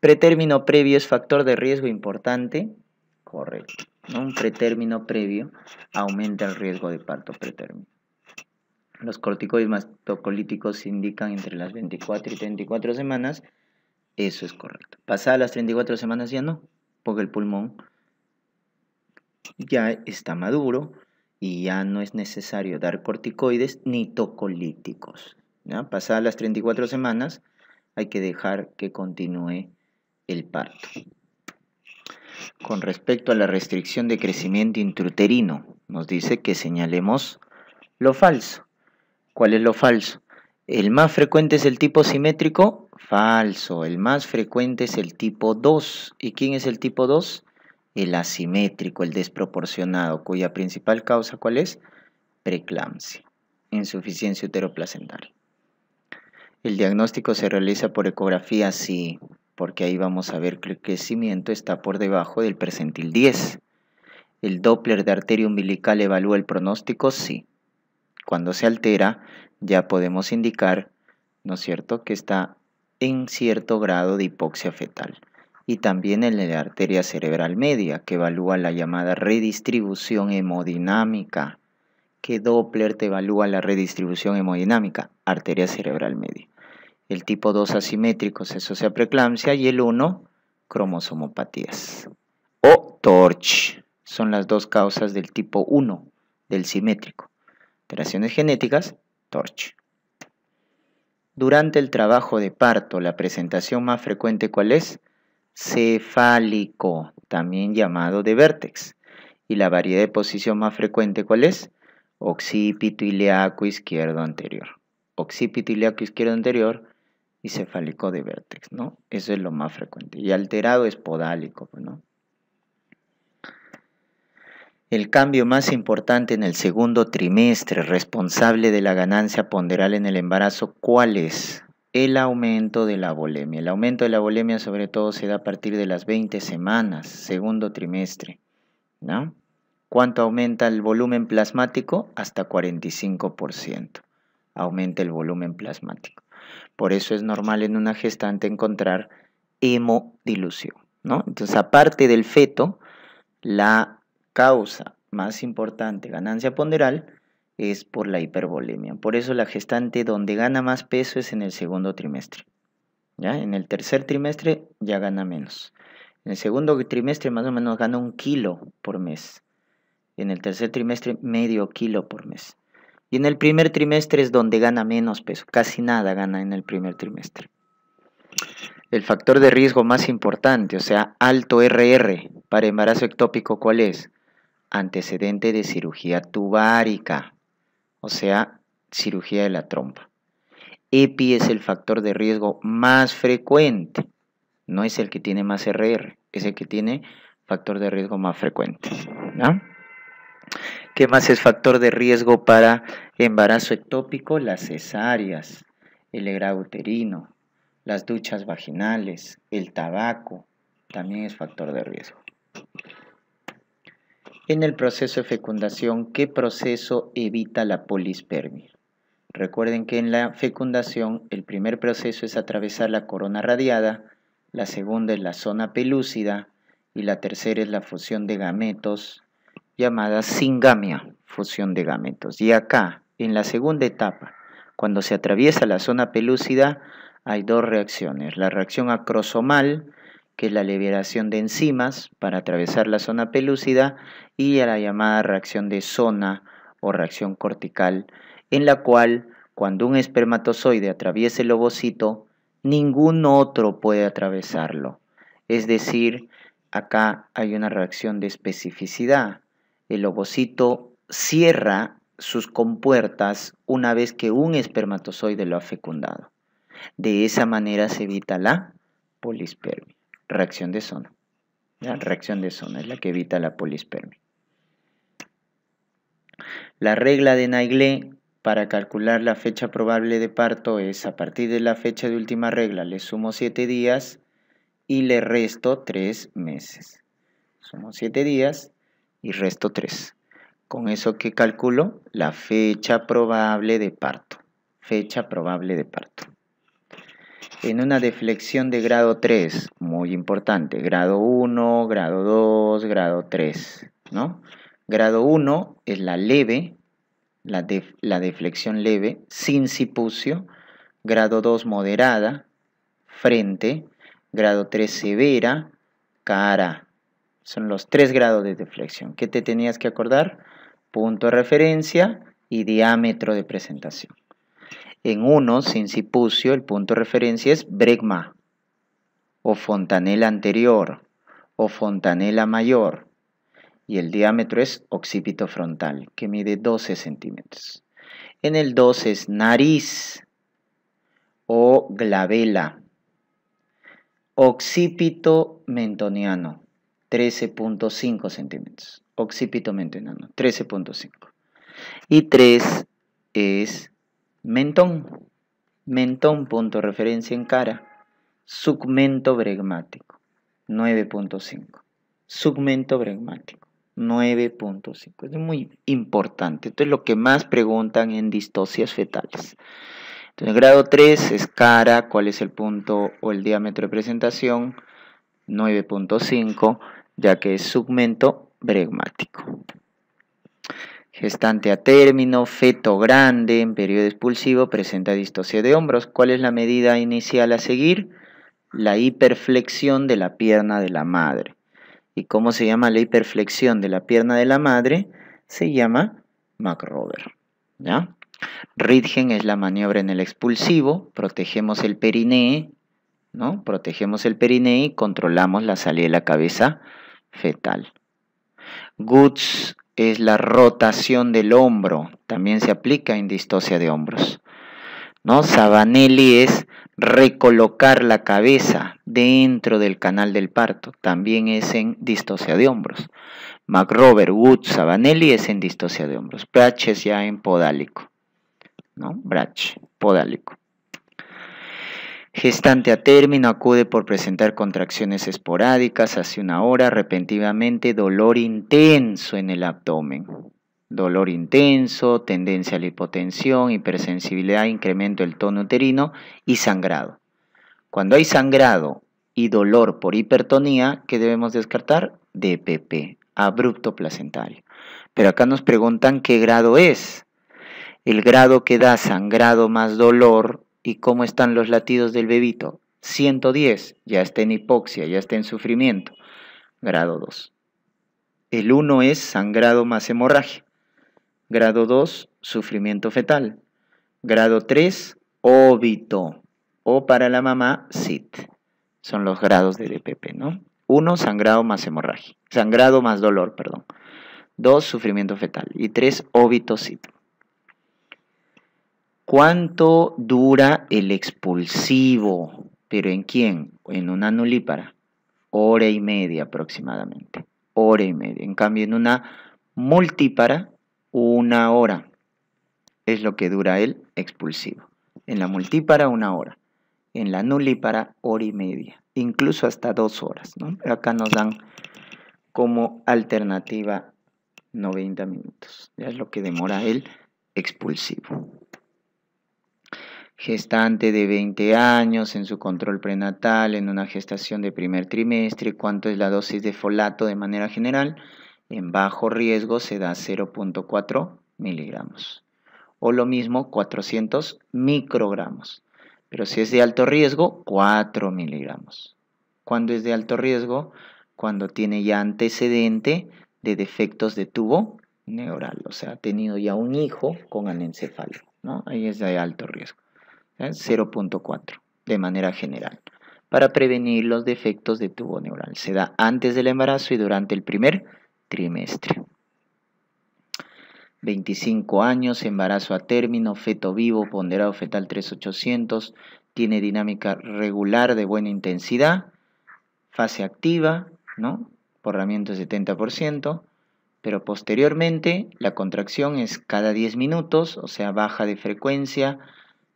Pretérmino previo es factor de riesgo importante. Correcto. Un pretérmino previo aumenta el riesgo de parto pretérmino. Los corticoides mastocolíticos se indican entre las 24 y 34 semanas. Eso es correcto. Pasadas las 34 semanas ya no, porque el pulmón ya está maduro y ya no es necesario dar corticoides ni tocolíticos. ¿ya? Pasadas las 34 semanas hay que dejar que continúe el parto. Con respecto a la restricción de crecimiento intruterino, nos dice que señalemos lo falso. ¿Cuál es lo falso? El más frecuente es el tipo simétrico, falso. El más frecuente es el tipo 2. ¿Y quién es el tipo 2? El asimétrico, el desproporcionado, cuya principal causa cuál es? Preclampsia. insuficiencia uteroplacental. El diagnóstico se realiza por ecografía si porque ahí vamos a ver que el crecimiento está por debajo del percentil 10. ¿El Doppler de arteria umbilical evalúa el pronóstico? Sí. Cuando se altera, ya podemos indicar, ¿no es cierto?, que está en cierto grado de hipoxia fetal. Y también en la arteria cerebral media, que evalúa la llamada redistribución hemodinámica. ¿Qué Doppler te evalúa la redistribución hemodinámica? Arteria cerebral media el tipo 2 se asocia a preeclampsia, y el 1 cromosomopatías o TORCH. Son las dos causas del tipo 1 del simétrico. Alteraciones genéticas, TORCH. Durante el trabajo de parto, la presentación más frecuente cuál es? Cefálico, también llamado de vértex. Y la variedad de posición más frecuente cuál es? Occipito ilíaco izquierdo anterior. Occipito ilíaco izquierdo anterior y cefálico de vértex, ¿no? Eso es lo más frecuente. Y alterado es podálico, ¿no? El cambio más importante en el segundo trimestre responsable de la ganancia ponderal en el embarazo, ¿cuál es? El aumento de la volemia. El aumento de la volemia sobre todo se da a partir de las 20 semanas, segundo trimestre, ¿no? ¿Cuánto aumenta el volumen plasmático? Hasta 45%. Aumenta el volumen plasmático. Por eso es normal en una gestante encontrar hemodilución, ¿no? Entonces, aparte del feto, la causa más importante, ganancia ponderal, es por la hipervolemia. Por eso la gestante donde gana más peso es en el segundo trimestre. ¿ya? En el tercer trimestre ya gana menos. En el segundo trimestre más o menos gana un kilo por mes. En el tercer trimestre medio kilo por mes. Y en el primer trimestre es donde gana menos peso, casi nada gana en el primer trimestre. El factor de riesgo más importante, o sea, alto RR para embarazo ectópico, ¿cuál es? Antecedente de cirugía tubárica, o sea, cirugía de la trompa. EPI es el factor de riesgo más frecuente, no es el que tiene más RR, es el que tiene factor de riesgo más frecuente. ¿no? ¿Qué más es factor de riesgo para embarazo ectópico? Las cesáreas, el grado uterino, las duchas vaginales, el tabaco, también es factor de riesgo. En el proceso de fecundación, ¿qué proceso evita la polispermia? Recuerden que en la fecundación el primer proceso es atravesar la corona radiada, la segunda es la zona pelúcida y la tercera es la fusión de gametos llamada singamia, fusión de gametos. Y acá, en la segunda etapa, cuando se atraviesa la zona pelúcida, hay dos reacciones. La reacción acrosomal, que es la liberación de enzimas para atravesar la zona pelúcida, y la llamada reacción de zona o reacción cortical, en la cual cuando un espermatozoide atraviesa el ovocito, ningún otro puede atravesarlo. Es decir, acá hay una reacción de especificidad el ovocito cierra sus compuertas una vez que un espermatozoide lo ha fecundado. De esa manera se evita la polispermia, reacción de zona. La reacción de zona es la que evita la polispermia. La regla de Naigle para calcular la fecha probable de parto es a partir de la fecha de última regla le sumo 7 días y le resto 3 meses. Sumo 7 días y resto 3. Con eso que calculo la fecha probable de parto. Fecha probable de parto. En una deflexión de grado 3, muy importante, grado 1, grado 2, grado 3, ¿no? Grado 1 es la leve, la, la deflexión leve, sin sipucio. Grado 2 moderada, frente. Grado 3 severa, cara, son los tres grados de deflexión. ¿Qué te tenías que acordar? Punto de referencia y diámetro de presentación. En uno, sin cipucio, el punto de referencia es bregma, o fontanela anterior, o fontanela mayor, y el diámetro es occipito frontal, que mide 12 centímetros. En el 2 es nariz o glabela, occipito mentoniano, 13.5 centímetros. Occipito enano, 13.5. Y 3 es mentón. Mentón, punto referencia en cara. submento bregmático, 9.5. submento bregmático, 9.5. Es muy importante. Esto es lo que más preguntan en distosias fetales. Entonces, grado 3 es cara, cuál es el punto o el diámetro de presentación, 9.5 ya que es segmento bregmático. Gestante a término, feto grande, en periodo expulsivo, presenta distosia de hombros. ¿Cuál es la medida inicial a seguir? La hiperflexión de la pierna de la madre. ¿Y cómo se llama la hiperflexión de la pierna de la madre? Se llama MacRover. ¿ya? Ridgen es la maniobra en el expulsivo, protegemos el perinee, ¿no? Protegemos el perineo y controlamos la salida de la cabeza fetal. Guts es la rotación del hombro, también se aplica en distocia de hombros. ¿no? Sabanelli es recolocar la cabeza dentro del canal del parto, también es en distocia de hombros. McRover, Woods, Sabanelli es en distocia de hombros. Brach es ya en podálico, ¿no? Brach, podálico. Gestante a término acude por presentar contracciones esporádicas hace una hora, repentinamente dolor intenso en el abdomen. Dolor intenso, tendencia a la hipotensión, hipersensibilidad, incremento del tono uterino y sangrado. Cuando hay sangrado y dolor por hipertonía, ¿qué debemos descartar? DPP, abrupto placentario. Pero acá nos preguntan qué grado es. El grado que da sangrado más dolor ¿Y cómo están los latidos del bebito? 110, ya está en hipoxia, ya está en sufrimiento, grado 2. El 1 es sangrado más hemorragia. Grado 2, sufrimiento fetal. Grado 3, óbito. O para la mamá, SIT. Son los grados de DPP, ¿no? 1, sangrado más hemorragia. Sangrado más dolor, perdón. 2, sufrimiento fetal. Y 3, óbito, SIT. ¿Cuánto dura el expulsivo? ¿Pero en quién? En una nulípara. Hora y media aproximadamente. Hora y media. En cambio, en una multípara, una hora es lo que dura el expulsivo. En la multípara, una hora. En la nulípara, hora y media. Incluso hasta dos horas. acá nos dan como alternativa 90 minutos. es lo que demora el expulsivo gestante de 20 años, en su control prenatal, en una gestación de primer trimestre, cuánto es la dosis de folato de manera general, en bajo riesgo se da 0.4 miligramos. O lo mismo, 400 microgramos. Pero si es de alto riesgo, 4 miligramos. Cuando es de alto riesgo? Cuando tiene ya antecedente de defectos de tubo neural, o sea, ha tenido ya un hijo con anencefalo, ¿no? Ahí es de alto riesgo. 0.4 ¿eh? de manera general para prevenir los defectos de tubo neural. Se da antes del embarazo y durante el primer trimestre. 25 años, embarazo a término, feto vivo, ponderado fetal 3800, tiene dinámica regular de buena intensidad, fase activa, ¿no? Porramiento 70%, pero posteriormente la contracción es cada 10 minutos, o sea, baja de frecuencia,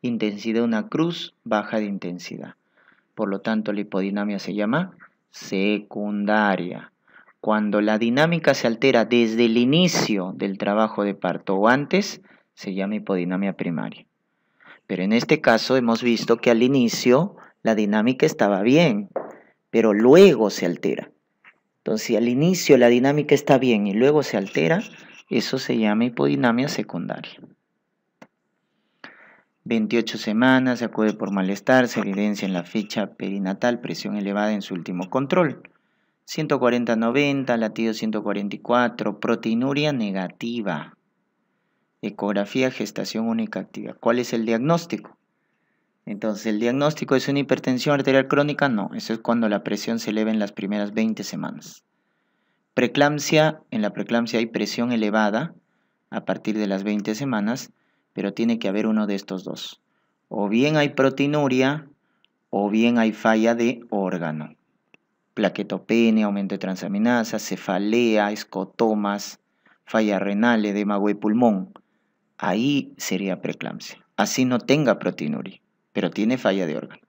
intensidad una cruz baja de intensidad. Por lo tanto, la hipodinamia se llama secundaria. Cuando la dinámica se altera desde el inicio del trabajo de parto o antes, se llama hipodinamia primaria. Pero en este caso hemos visto que al inicio la dinámica estaba bien, pero luego se altera. Entonces, si al inicio la dinámica está bien y luego se altera, eso se llama hipodinamia secundaria. 28 semanas, se acude por malestar, se evidencia en la fecha perinatal presión elevada en su último control. 140-90, latido 144, proteinuria negativa. Ecografía, gestación única activa. ¿Cuál es el diagnóstico? Entonces, ¿el diagnóstico es una hipertensión arterial crónica? No, eso es cuando la presión se eleva en las primeras 20 semanas. Preclampsia, en la preclampsia hay presión elevada a partir de las 20 semanas pero tiene que haber uno de estos dos. O bien hay proteinuria o bien hay falla de órgano. Plaquetopenia, aumento de transaminasa, cefalea, escotomas, falla renal, edema y pulmón. Ahí sería preeclampsia. Así no tenga proteinuria, pero tiene falla de órgano.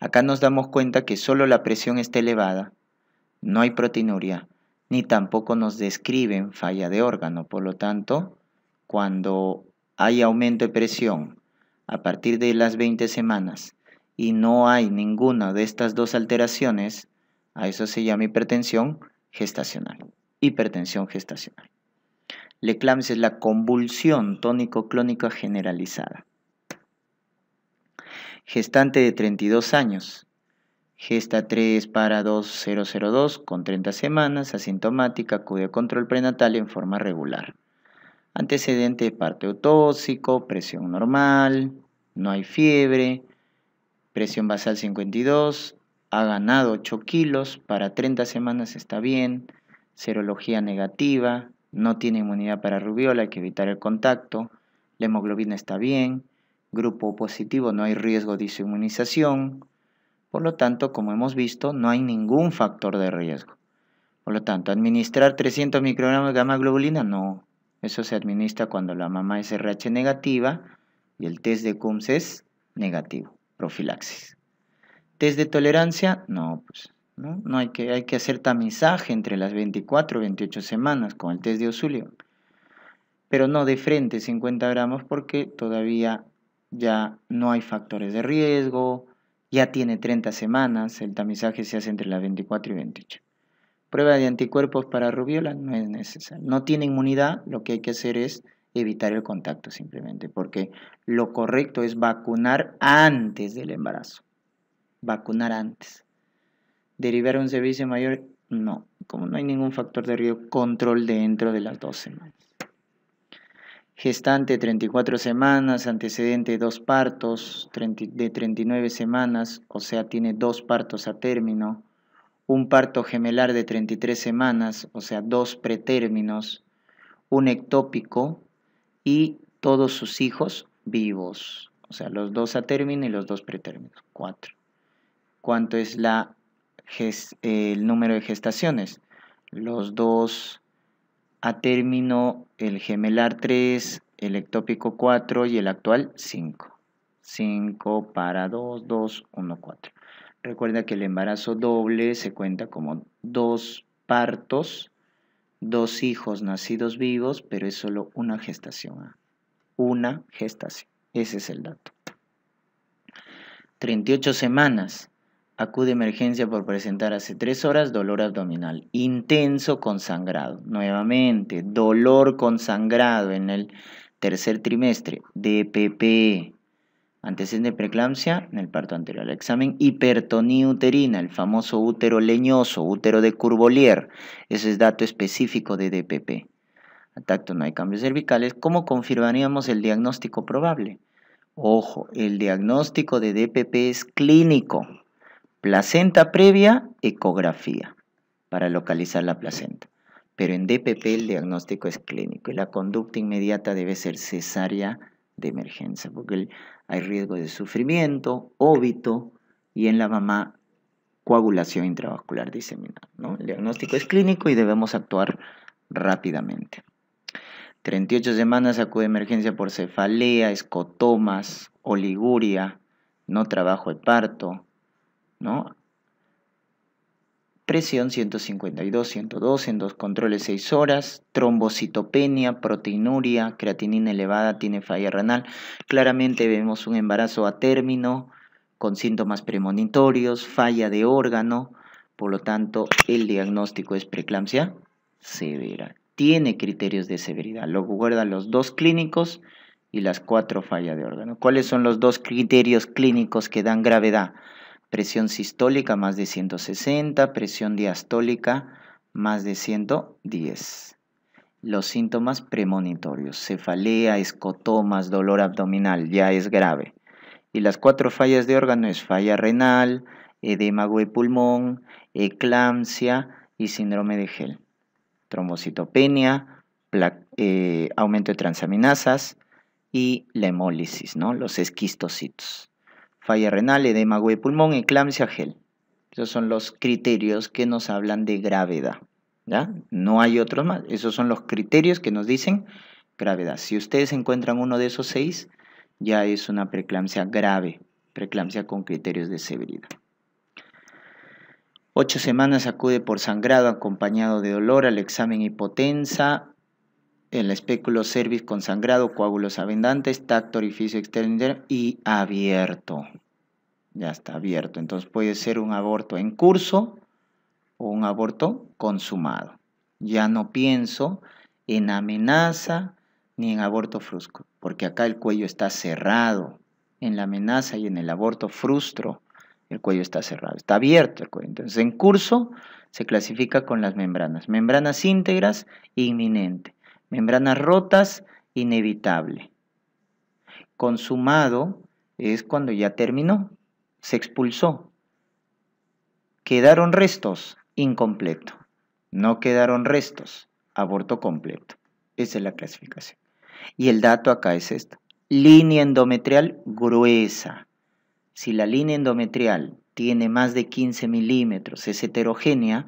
Acá nos damos cuenta que solo la presión está elevada, no hay proteinuria, ni tampoco nos describen falla de órgano. Por lo tanto, cuando hay aumento de presión a partir de las 20 semanas y no hay ninguna de estas dos alteraciones, a eso se llama hipertensión gestacional. Hipertensión gestacional. Leclams es la convulsión tónico-clónica generalizada. Gestante de 32 años. Gesta 3 para 2002 con 30 semanas, asintomática, acude a control prenatal en forma regular antecedente de parte tóxico, presión normal, no hay fiebre, presión basal 52, ha ganado 8 kilos, para 30 semanas está bien, serología negativa, no tiene inmunidad para rubiola, hay que evitar el contacto, la hemoglobina está bien, grupo positivo no hay riesgo de inmunización, por lo tanto, como hemos visto, no hay ningún factor de riesgo. Por lo tanto, administrar 300 microgramos de gamma globulina no, eso se administra cuando la mamá es RH negativa y el test de CUMS es negativo, profilaxis. Test de tolerancia, no, pues ¿no? hay, que, hay que hacer tamizaje entre las 24 y 28 semanas con el test de Osulio. Pero no de frente 50 gramos porque todavía ya no hay factores de riesgo, ya tiene 30 semanas, el tamizaje se hace entre las 24 y 28. Prueba de anticuerpos para rubiola no es necesaria. No tiene inmunidad, lo que hay que hacer es evitar el contacto simplemente, porque lo correcto es vacunar antes del embarazo. Vacunar antes. Derivar un servicio mayor, no. Como no hay ningún factor de riesgo, control dentro de las dos semanas. Gestante 34 semanas, antecedente dos partos de 39 semanas, o sea, tiene dos partos a término un parto gemelar de 33 semanas, o sea, dos pretérminos, un ectópico y todos sus hijos vivos, o sea, los dos a término y los dos pretérminos, 4. ¿Cuánto es la el número de gestaciones? Los dos a término, el gemelar 3, el ectópico 4 y el actual 5. 5 para 2, 2, 1, 4. Recuerda que el embarazo doble se cuenta como dos partos, dos hijos nacidos vivos, pero es solo una gestación. Ah, una gestación. Ese es el dato. 38 semanas. Acude emergencia por presentar hace 3 horas dolor abdominal intenso con sangrado. Nuevamente, dolor con en el tercer trimestre. DPP. Antes de preeclampsia en el parto anterior al examen, hipertonía uterina, el famoso útero leñoso, útero de curbolier. ese es dato específico de DPP. A tacto no hay cambios cervicales, ¿cómo confirmaríamos el diagnóstico probable? Ojo, el diagnóstico de DPP es clínico, placenta previa, ecografía, para localizar la placenta. Pero en DPP el diagnóstico es clínico y la conducta inmediata debe ser cesárea de emergencia, porque el hay riesgo de sufrimiento, óbito y en la mamá coagulación intravascular diseminada. ¿no? El diagnóstico es clínico y debemos actuar rápidamente. 38 semanas acude emergencia por cefalea, escotomas, oliguria, no trabajo de parto, ¿no? presión 152, 102 en dos controles 6 horas, trombocitopenia, proteinuria, creatinina elevada, tiene falla renal. Claramente vemos un embarazo a término con síntomas premonitorios, falla de órgano, por lo tanto el diagnóstico es preeclampsia severa. Tiene criterios de severidad, lo guardan los dos clínicos y las cuatro falla de órgano. ¿Cuáles son los dos criterios clínicos que dan gravedad? presión sistólica más de 160, presión diastólica más de 110. Los síntomas premonitorios, cefalea, escotomas, dolor abdominal, ya es grave. Y las cuatro fallas de órgano es falla renal, edema de pulmón, eclampsia y síndrome de Gel. Trombocitopenia, eh, aumento de transaminasas y la hemólisis, ¿no? los esquistocitos falla renal, edema de pulmón, eclampsia, gel. Esos son los criterios que nos hablan de gravedad. ¿ya? No hay otros más. Esos son los criterios que nos dicen gravedad. Si ustedes encuentran uno de esos seis, ya es una preeclampsia grave, preeclampsia con criterios de severidad. Ocho semanas acude por sangrado acompañado de dolor al examen hipotensa el espéculo cervix consangrado, coágulos abendantes, tacto, orificio externo y abierto. Ya está abierto. Entonces puede ser un aborto en curso o un aborto consumado. Ya no pienso en amenaza ni en aborto frusco, porque acá el cuello está cerrado. En la amenaza y en el aborto frustro, el cuello está cerrado, está abierto el cuello. Entonces, en curso se clasifica con las membranas. Membranas íntegras, inminente. Membranas rotas, inevitable. Consumado es cuando ya terminó, se expulsó. Quedaron restos, incompleto. No quedaron restos, aborto completo. Esa es la clasificación. Y el dato acá es esto. Línea endometrial gruesa. Si la línea endometrial tiene más de 15 milímetros, es heterogénea,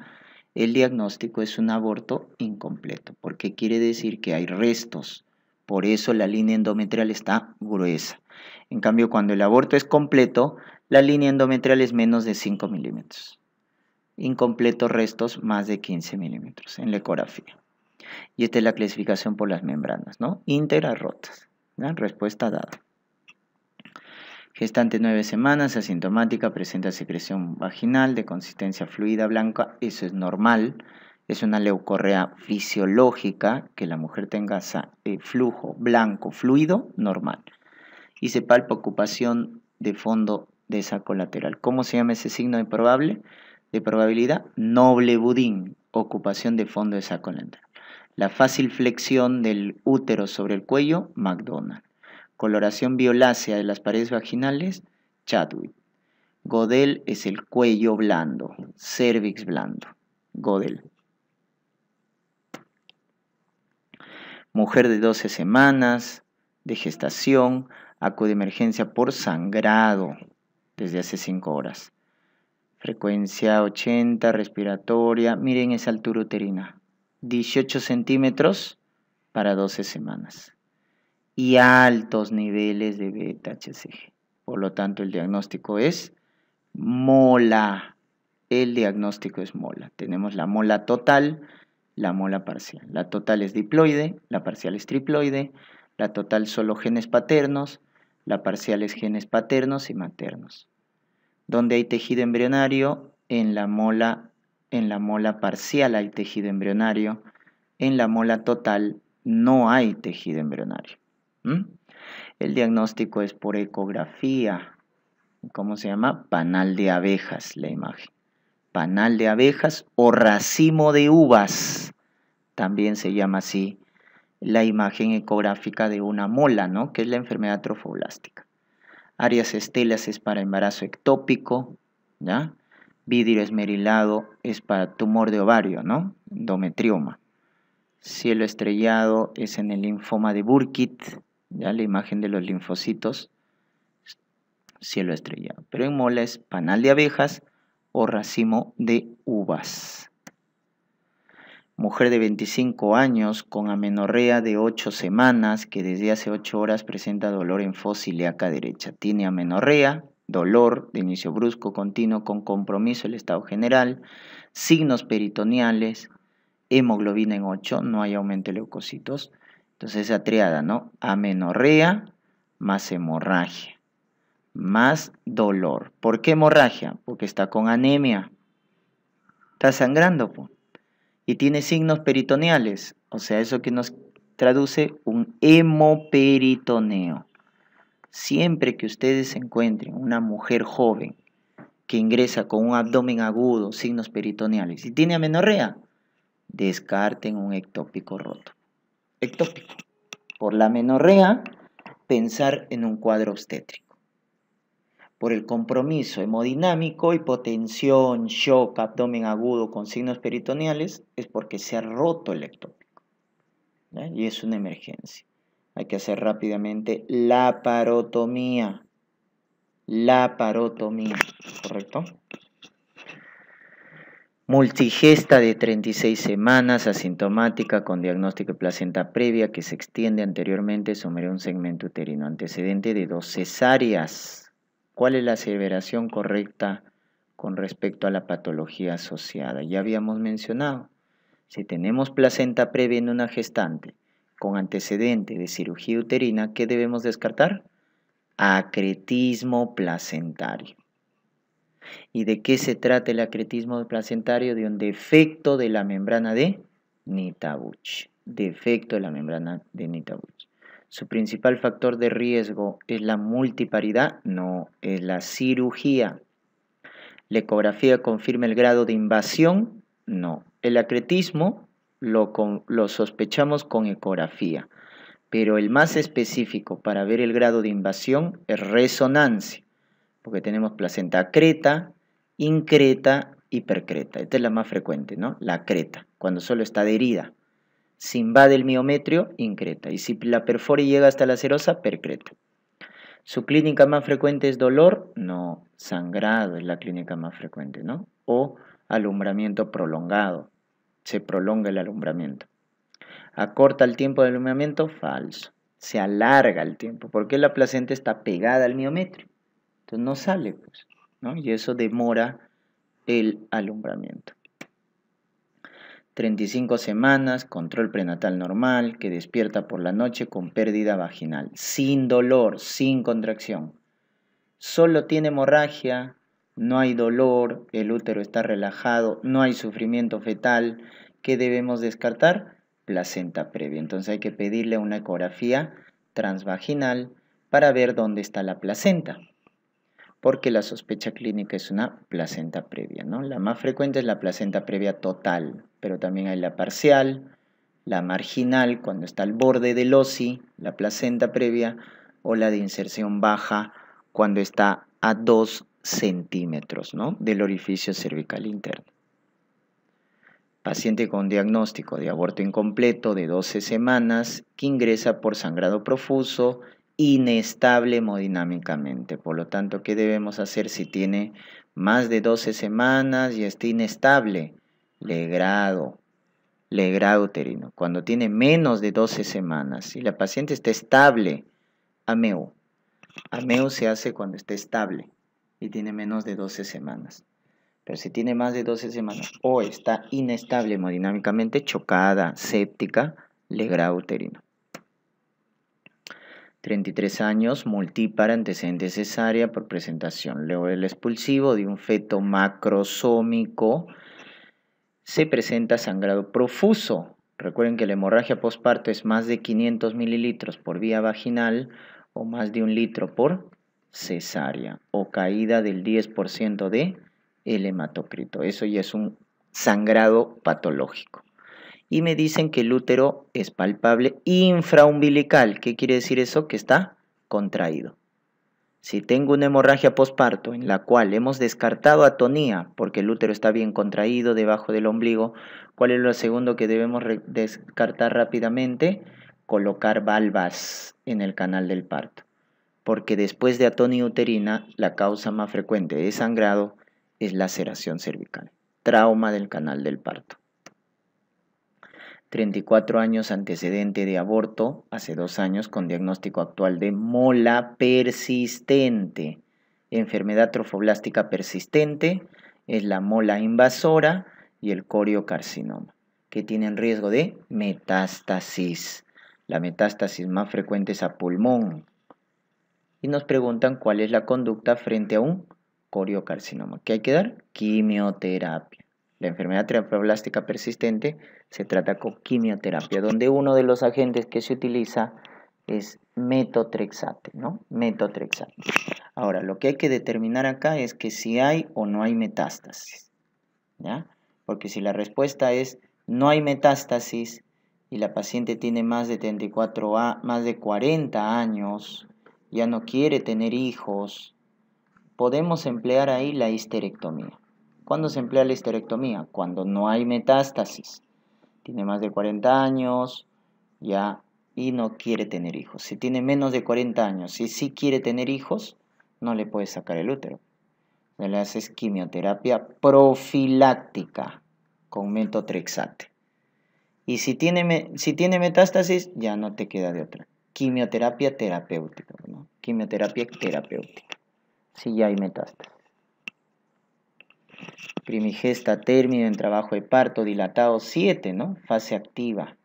el diagnóstico es un aborto incompleto, porque quiere decir que hay restos. Por eso la línea endometrial está gruesa. En cambio, cuando el aborto es completo, la línea endometrial es menos de 5 milímetros. Incompleto, restos más de 15 milímetros en la ecografía. Y esta es la clasificación por las membranas, ¿no? Íntegras rotas. Respuesta dada. Gestante nueve semanas, asintomática, presenta secreción vaginal de consistencia fluida blanca, eso es normal. Es una leucorrea fisiológica que la mujer tenga eh, flujo blanco fluido normal. Y se palpa ocupación de fondo de saco lateral. ¿Cómo se llama ese signo de De probabilidad noble budín, ocupación de fondo de saco lateral. La fácil flexión del útero sobre el cuello, McDonald's. Coloración violácea de las paredes vaginales, Chadwick. Godel es el cuello blando, cervix blando. Godel. Mujer de 12 semanas de gestación, acude emergencia por sangrado desde hace 5 horas. Frecuencia 80, respiratoria. Miren esa altura uterina. 18 centímetros para 12 semanas y altos niveles de beta-HCG. Por lo tanto, el diagnóstico es mola. El diagnóstico es mola. Tenemos la mola total, la mola parcial. La total es diploide, la parcial es triploide, la total solo genes paternos, la parcial es genes paternos y maternos. Donde hay tejido embrionario, en la mola, en la mola parcial hay tejido embrionario, en la mola total no hay tejido embrionario. El diagnóstico es por ecografía. ¿Cómo se llama? Panal de abejas, la imagen. Panal de abejas o racimo de uvas. También se llama así la imagen ecográfica de una mola, ¿no? Que es la enfermedad trofoblástica. Arias estelas es para embarazo ectópico, ¿ya? Vidrio esmerilado es para tumor de ovario, ¿no? Endometrioma. Cielo estrellado es en el linfoma de Burkitt ya la imagen de los linfocitos, cielo estrellado. Pero en moles panal de abejas o racimo de uvas. Mujer de 25 años con amenorrea de 8 semanas que desde hace 8 horas presenta dolor en fosa derecha. Tiene amenorrea, dolor de inicio brusco continuo con compromiso del estado general, signos peritoneales, hemoglobina en 8, no hay aumento de leucocitos, entonces esa triada, ¿no? Amenorrea más hemorragia más dolor. ¿Por qué hemorragia? Porque está con anemia. Está sangrando. Po. Y tiene signos peritoneales. O sea, eso que nos traduce un hemoperitoneo. Siempre que ustedes encuentren una mujer joven que ingresa con un abdomen agudo, signos peritoneales, y tiene amenorrea, descarten un ectópico roto ectópico. Por la menorrea, pensar en un cuadro obstétrico. Por el compromiso hemodinámico, hipotensión, shock, abdomen agudo con signos peritoneales, es porque se ha roto el ectópico. Y es una emergencia. Hay que hacer rápidamente la parotomía. La parotomía, ¿correcto? multigesta de 36 semanas, asintomática, con diagnóstico de placenta previa que se extiende anteriormente sobre un segmento uterino, antecedente de dos cesáreas. ¿Cuál es la aseveración correcta con respecto a la patología asociada? Ya habíamos mencionado, si tenemos placenta previa en una gestante con antecedente de cirugía uterina, ¿qué debemos descartar? Acretismo placentario y de qué se trata el acretismo placentario de un defecto de la membrana de Nitabuch. Defecto de la membrana de Nitabuch. Su principal factor de riesgo es la multiparidad, no, es la cirugía. La ecografía confirma el grado de invasión, no. El acretismo lo sospechamos con ecografía, pero el más específico para ver el grado de invasión es resonancia porque tenemos placenta creta, increta, hipercreta. Esta es la más frecuente, ¿no? La creta, cuando solo está adherida. Si invade el miometrio, increta. Y si la perfora y llega hasta la serosa, percreta. ¿Su clínica más frecuente es dolor? No, sangrado es la clínica más frecuente, ¿no? O alumbramiento prolongado. Se prolonga el alumbramiento. ¿Acorta el tiempo de alumbramiento? Falso. Se alarga el tiempo, porque la placenta está pegada al miometrio. Entonces no sale, pues, ¿no? Y eso demora el alumbramiento. 35 semanas, control prenatal normal, que despierta por la noche con pérdida vaginal, sin dolor, sin contracción. Solo tiene hemorragia, no hay dolor, el útero está relajado, no hay sufrimiento fetal. ¿Qué debemos descartar? Placenta previa. Entonces hay que pedirle una ecografía transvaginal para ver dónde está la placenta porque la sospecha clínica es una placenta previa. ¿no? La más frecuente es la placenta previa total, pero también hay la parcial, la marginal, cuando está al borde del OSI, la placenta previa, o la de inserción baja, cuando está a 2 centímetros ¿no? del orificio cervical interno. Paciente con diagnóstico de aborto incompleto de 12 semanas que ingresa por sangrado profuso inestable hemodinámicamente. Por lo tanto, ¿qué debemos hacer si tiene más de 12 semanas y está inestable? Legrado, legrado uterino. Cuando tiene menos de 12 semanas y la paciente está estable, AMEU. AMEU se hace cuando está estable y tiene menos de 12 semanas. Pero si tiene más de 12 semanas o está inestable hemodinámicamente, chocada, séptica, legrado uterino. 33 años, multípara, antecedente cesárea por presentación. leo el expulsivo de un feto macrosómico. Se presenta sangrado profuso. Recuerden que la hemorragia postparto es más de 500 mililitros por vía vaginal o más de un litro por cesárea o caída del 10% de el hematocrito. Eso ya es un sangrado patológico y me dicen que el útero es palpable infraumbilical. ¿Qué quiere decir eso? Que está contraído. Si tengo una hemorragia posparto en la cual hemos descartado atonía porque el útero está bien contraído debajo del ombligo, ¿cuál es lo segundo que debemos descartar rápidamente? Colocar valvas en el canal del parto, porque después de atonía uterina la causa más frecuente de sangrado es laceración cervical, trauma del canal del parto. 34 años antecedente de aborto, hace dos años con diagnóstico actual de mola persistente. Enfermedad trofoblástica persistente es la mola invasora y el coriocarcinoma, que tienen riesgo de metástasis. La metástasis más frecuente es a pulmón. Y nos preguntan cuál es la conducta frente a un coriocarcinoma. ¿Qué hay que dar? Quimioterapia. La enfermedad tromboblástica persistente se trata con quimioterapia, donde uno de los agentes que se utiliza es metotrexate, ¿no? Ahora, lo que hay que determinar acá es que si hay o no hay metástasis, ¿ya? Porque si la respuesta es no hay metástasis y la paciente tiene más de 34 a, más de 40 años, ya no quiere tener hijos, podemos emplear ahí la histerectomía. ¿Cuándo se emplea la histerectomía? Cuando no hay metástasis. Tiene más de 40 años ya y no quiere tener hijos. Si tiene menos de 40 años y sí quiere tener hijos, no le puedes sacar el útero. le haces quimioterapia profiláctica con metotrexate. Y si tiene, si tiene metástasis, ya no te queda de otra. Quimioterapia terapéutica, Quimioterapia terapéutica. Si ya hay metástasis primigesta término en trabajo de parto, dilatado 7, ¿no? Fase activa.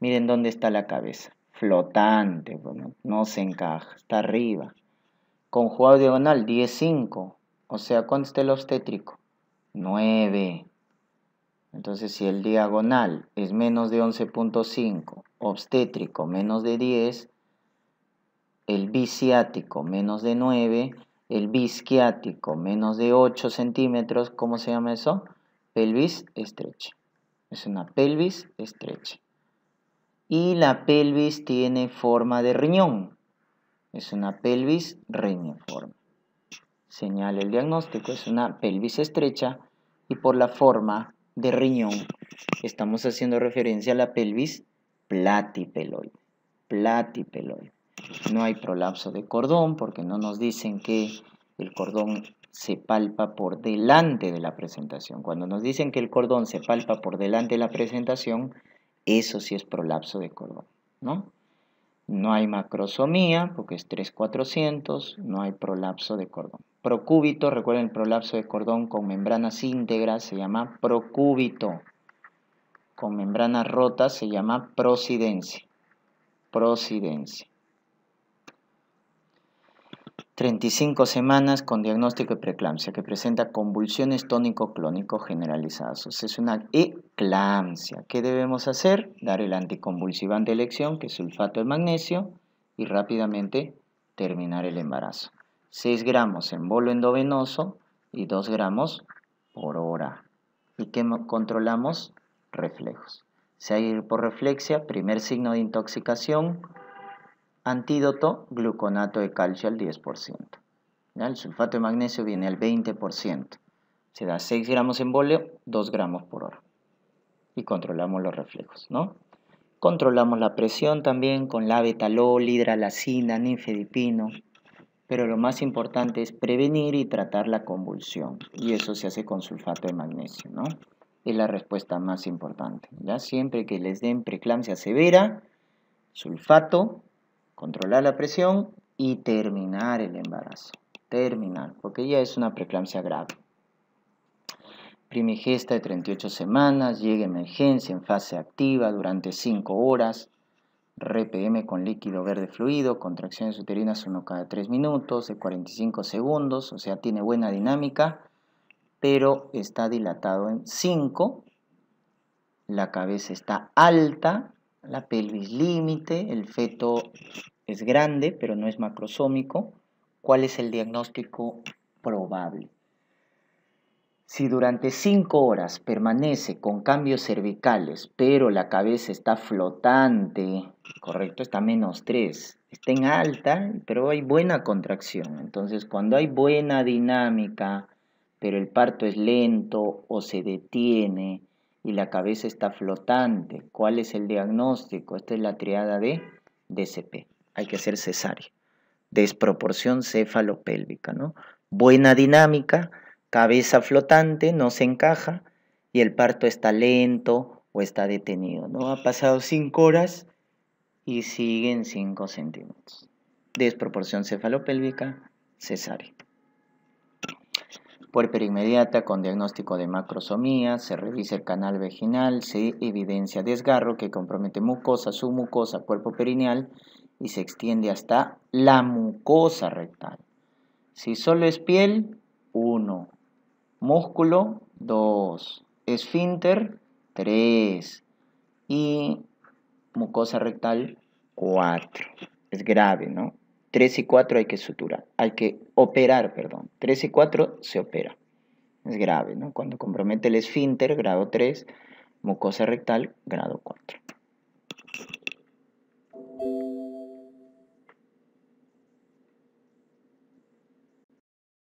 Miren dónde está la cabeza. Flotante, bueno, no se encaja, está arriba. Conjugado diagonal, 10, 5. O sea, ¿cuánto está el obstétrico? 9. Entonces, si el diagonal es menos de 11.5, obstétrico menos de 10, el biciático menos de 9, el bisquiático, menos de 8 centímetros, ¿cómo se llama eso? Pelvis estrecha. Es una pelvis estrecha. Y la pelvis tiene forma de riñón. Es una pelvis riñiforme. Señale el diagnóstico, es una pelvis estrecha y por la forma de riñón estamos haciendo referencia a la pelvis platipeloide. Platipeloide. No hay prolapso de cordón porque no nos dicen que el cordón se palpa por delante de la presentación. Cuando nos dicen que el cordón se palpa por delante de la presentación, eso sí es prolapso de cordón, ¿no? No hay macrosomía, porque es 3400, no hay prolapso de cordón. Procúbito, recuerden el prolapso de cordón con membranas íntegras se llama procúbito. Con membranas rotas se llama procidencia, Prosidencia. 35 semanas con diagnóstico de preeclampsia, que presenta convulsiones tónico-clónico generalizadas. es una eclampsia. ¿Qué debemos hacer? Dar el anticonvulsivante de elección, que es sulfato de magnesio, y rápidamente terminar el embarazo. 6 gramos en bolo endovenoso y 2 gramos por hora. ¿Y qué controlamos? Reflejos. Si hay reflexia, primer signo de intoxicación, Antídoto, gluconato de calcio al 10%. El sulfato de magnesio viene al 20%. Se da 6 gramos en bolio, 2 gramos por hora. Y controlamos los reflejos, ¿no? Controlamos la presión también con la betalol, hidralacina, ninfedipino. Pero lo más importante es prevenir y tratar la convulsión. Y eso se hace con sulfato de magnesio, ¿no? Es la respuesta más importante. ¿ya? Siempre que les den preeclampsia severa, sulfato, controlar la presión y terminar el embarazo. Terminar, porque ya es una preeclampsia grave. Primigesta de 38 semanas, llega emergencia en fase activa durante 5 horas, RPM con líquido verde fluido, contracciones uterinas 1 cada 3 minutos de 45 segundos, o sea, tiene buena dinámica, pero está dilatado en 5, la cabeza está alta, la pelvis límite, el feto es grande pero no es macrosómico, ¿cuál es el diagnóstico probable? Si durante 5 horas permanece con cambios cervicales, pero la cabeza está flotante, correcto, está menos 3, está en alta, pero hay buena contracción. Entonces, cuando hay buena dinámica, pero el parto es lento o se detiene, y la cabeza está flotante. ¿Cuál es el diagnóstico? Esta es la triada de DCP. Hay que hacer cesárea. Desproporción cefalopélvica, ¿no? Buena dinámica, cabeza flotante, no se encaja y el parto está lento o está detenido, ¿no? Ha pasado cinco horas y siguen 5 centímetros. Desproporción cefalopélvica, cesárea puerpera inmediata con diagnóstico de macrosomía, se revisa el canal vaginal, se evidencia desgarro que compromete mucosa, submucosa, cuerpo perineal y se extiende hasta la mucosa rectal. Si solo es piel, 1. Músculo, 2. Esfínter, 3. Y mucosa rectal, 4. Es grave, ¿no? 3 y 4 hay que suturar, hay que operar, perdón. 3 y 4 se opera. Es grave, ¿no? Cuando compromete el esfínter, grado 3, mucosa rectal, grado 4.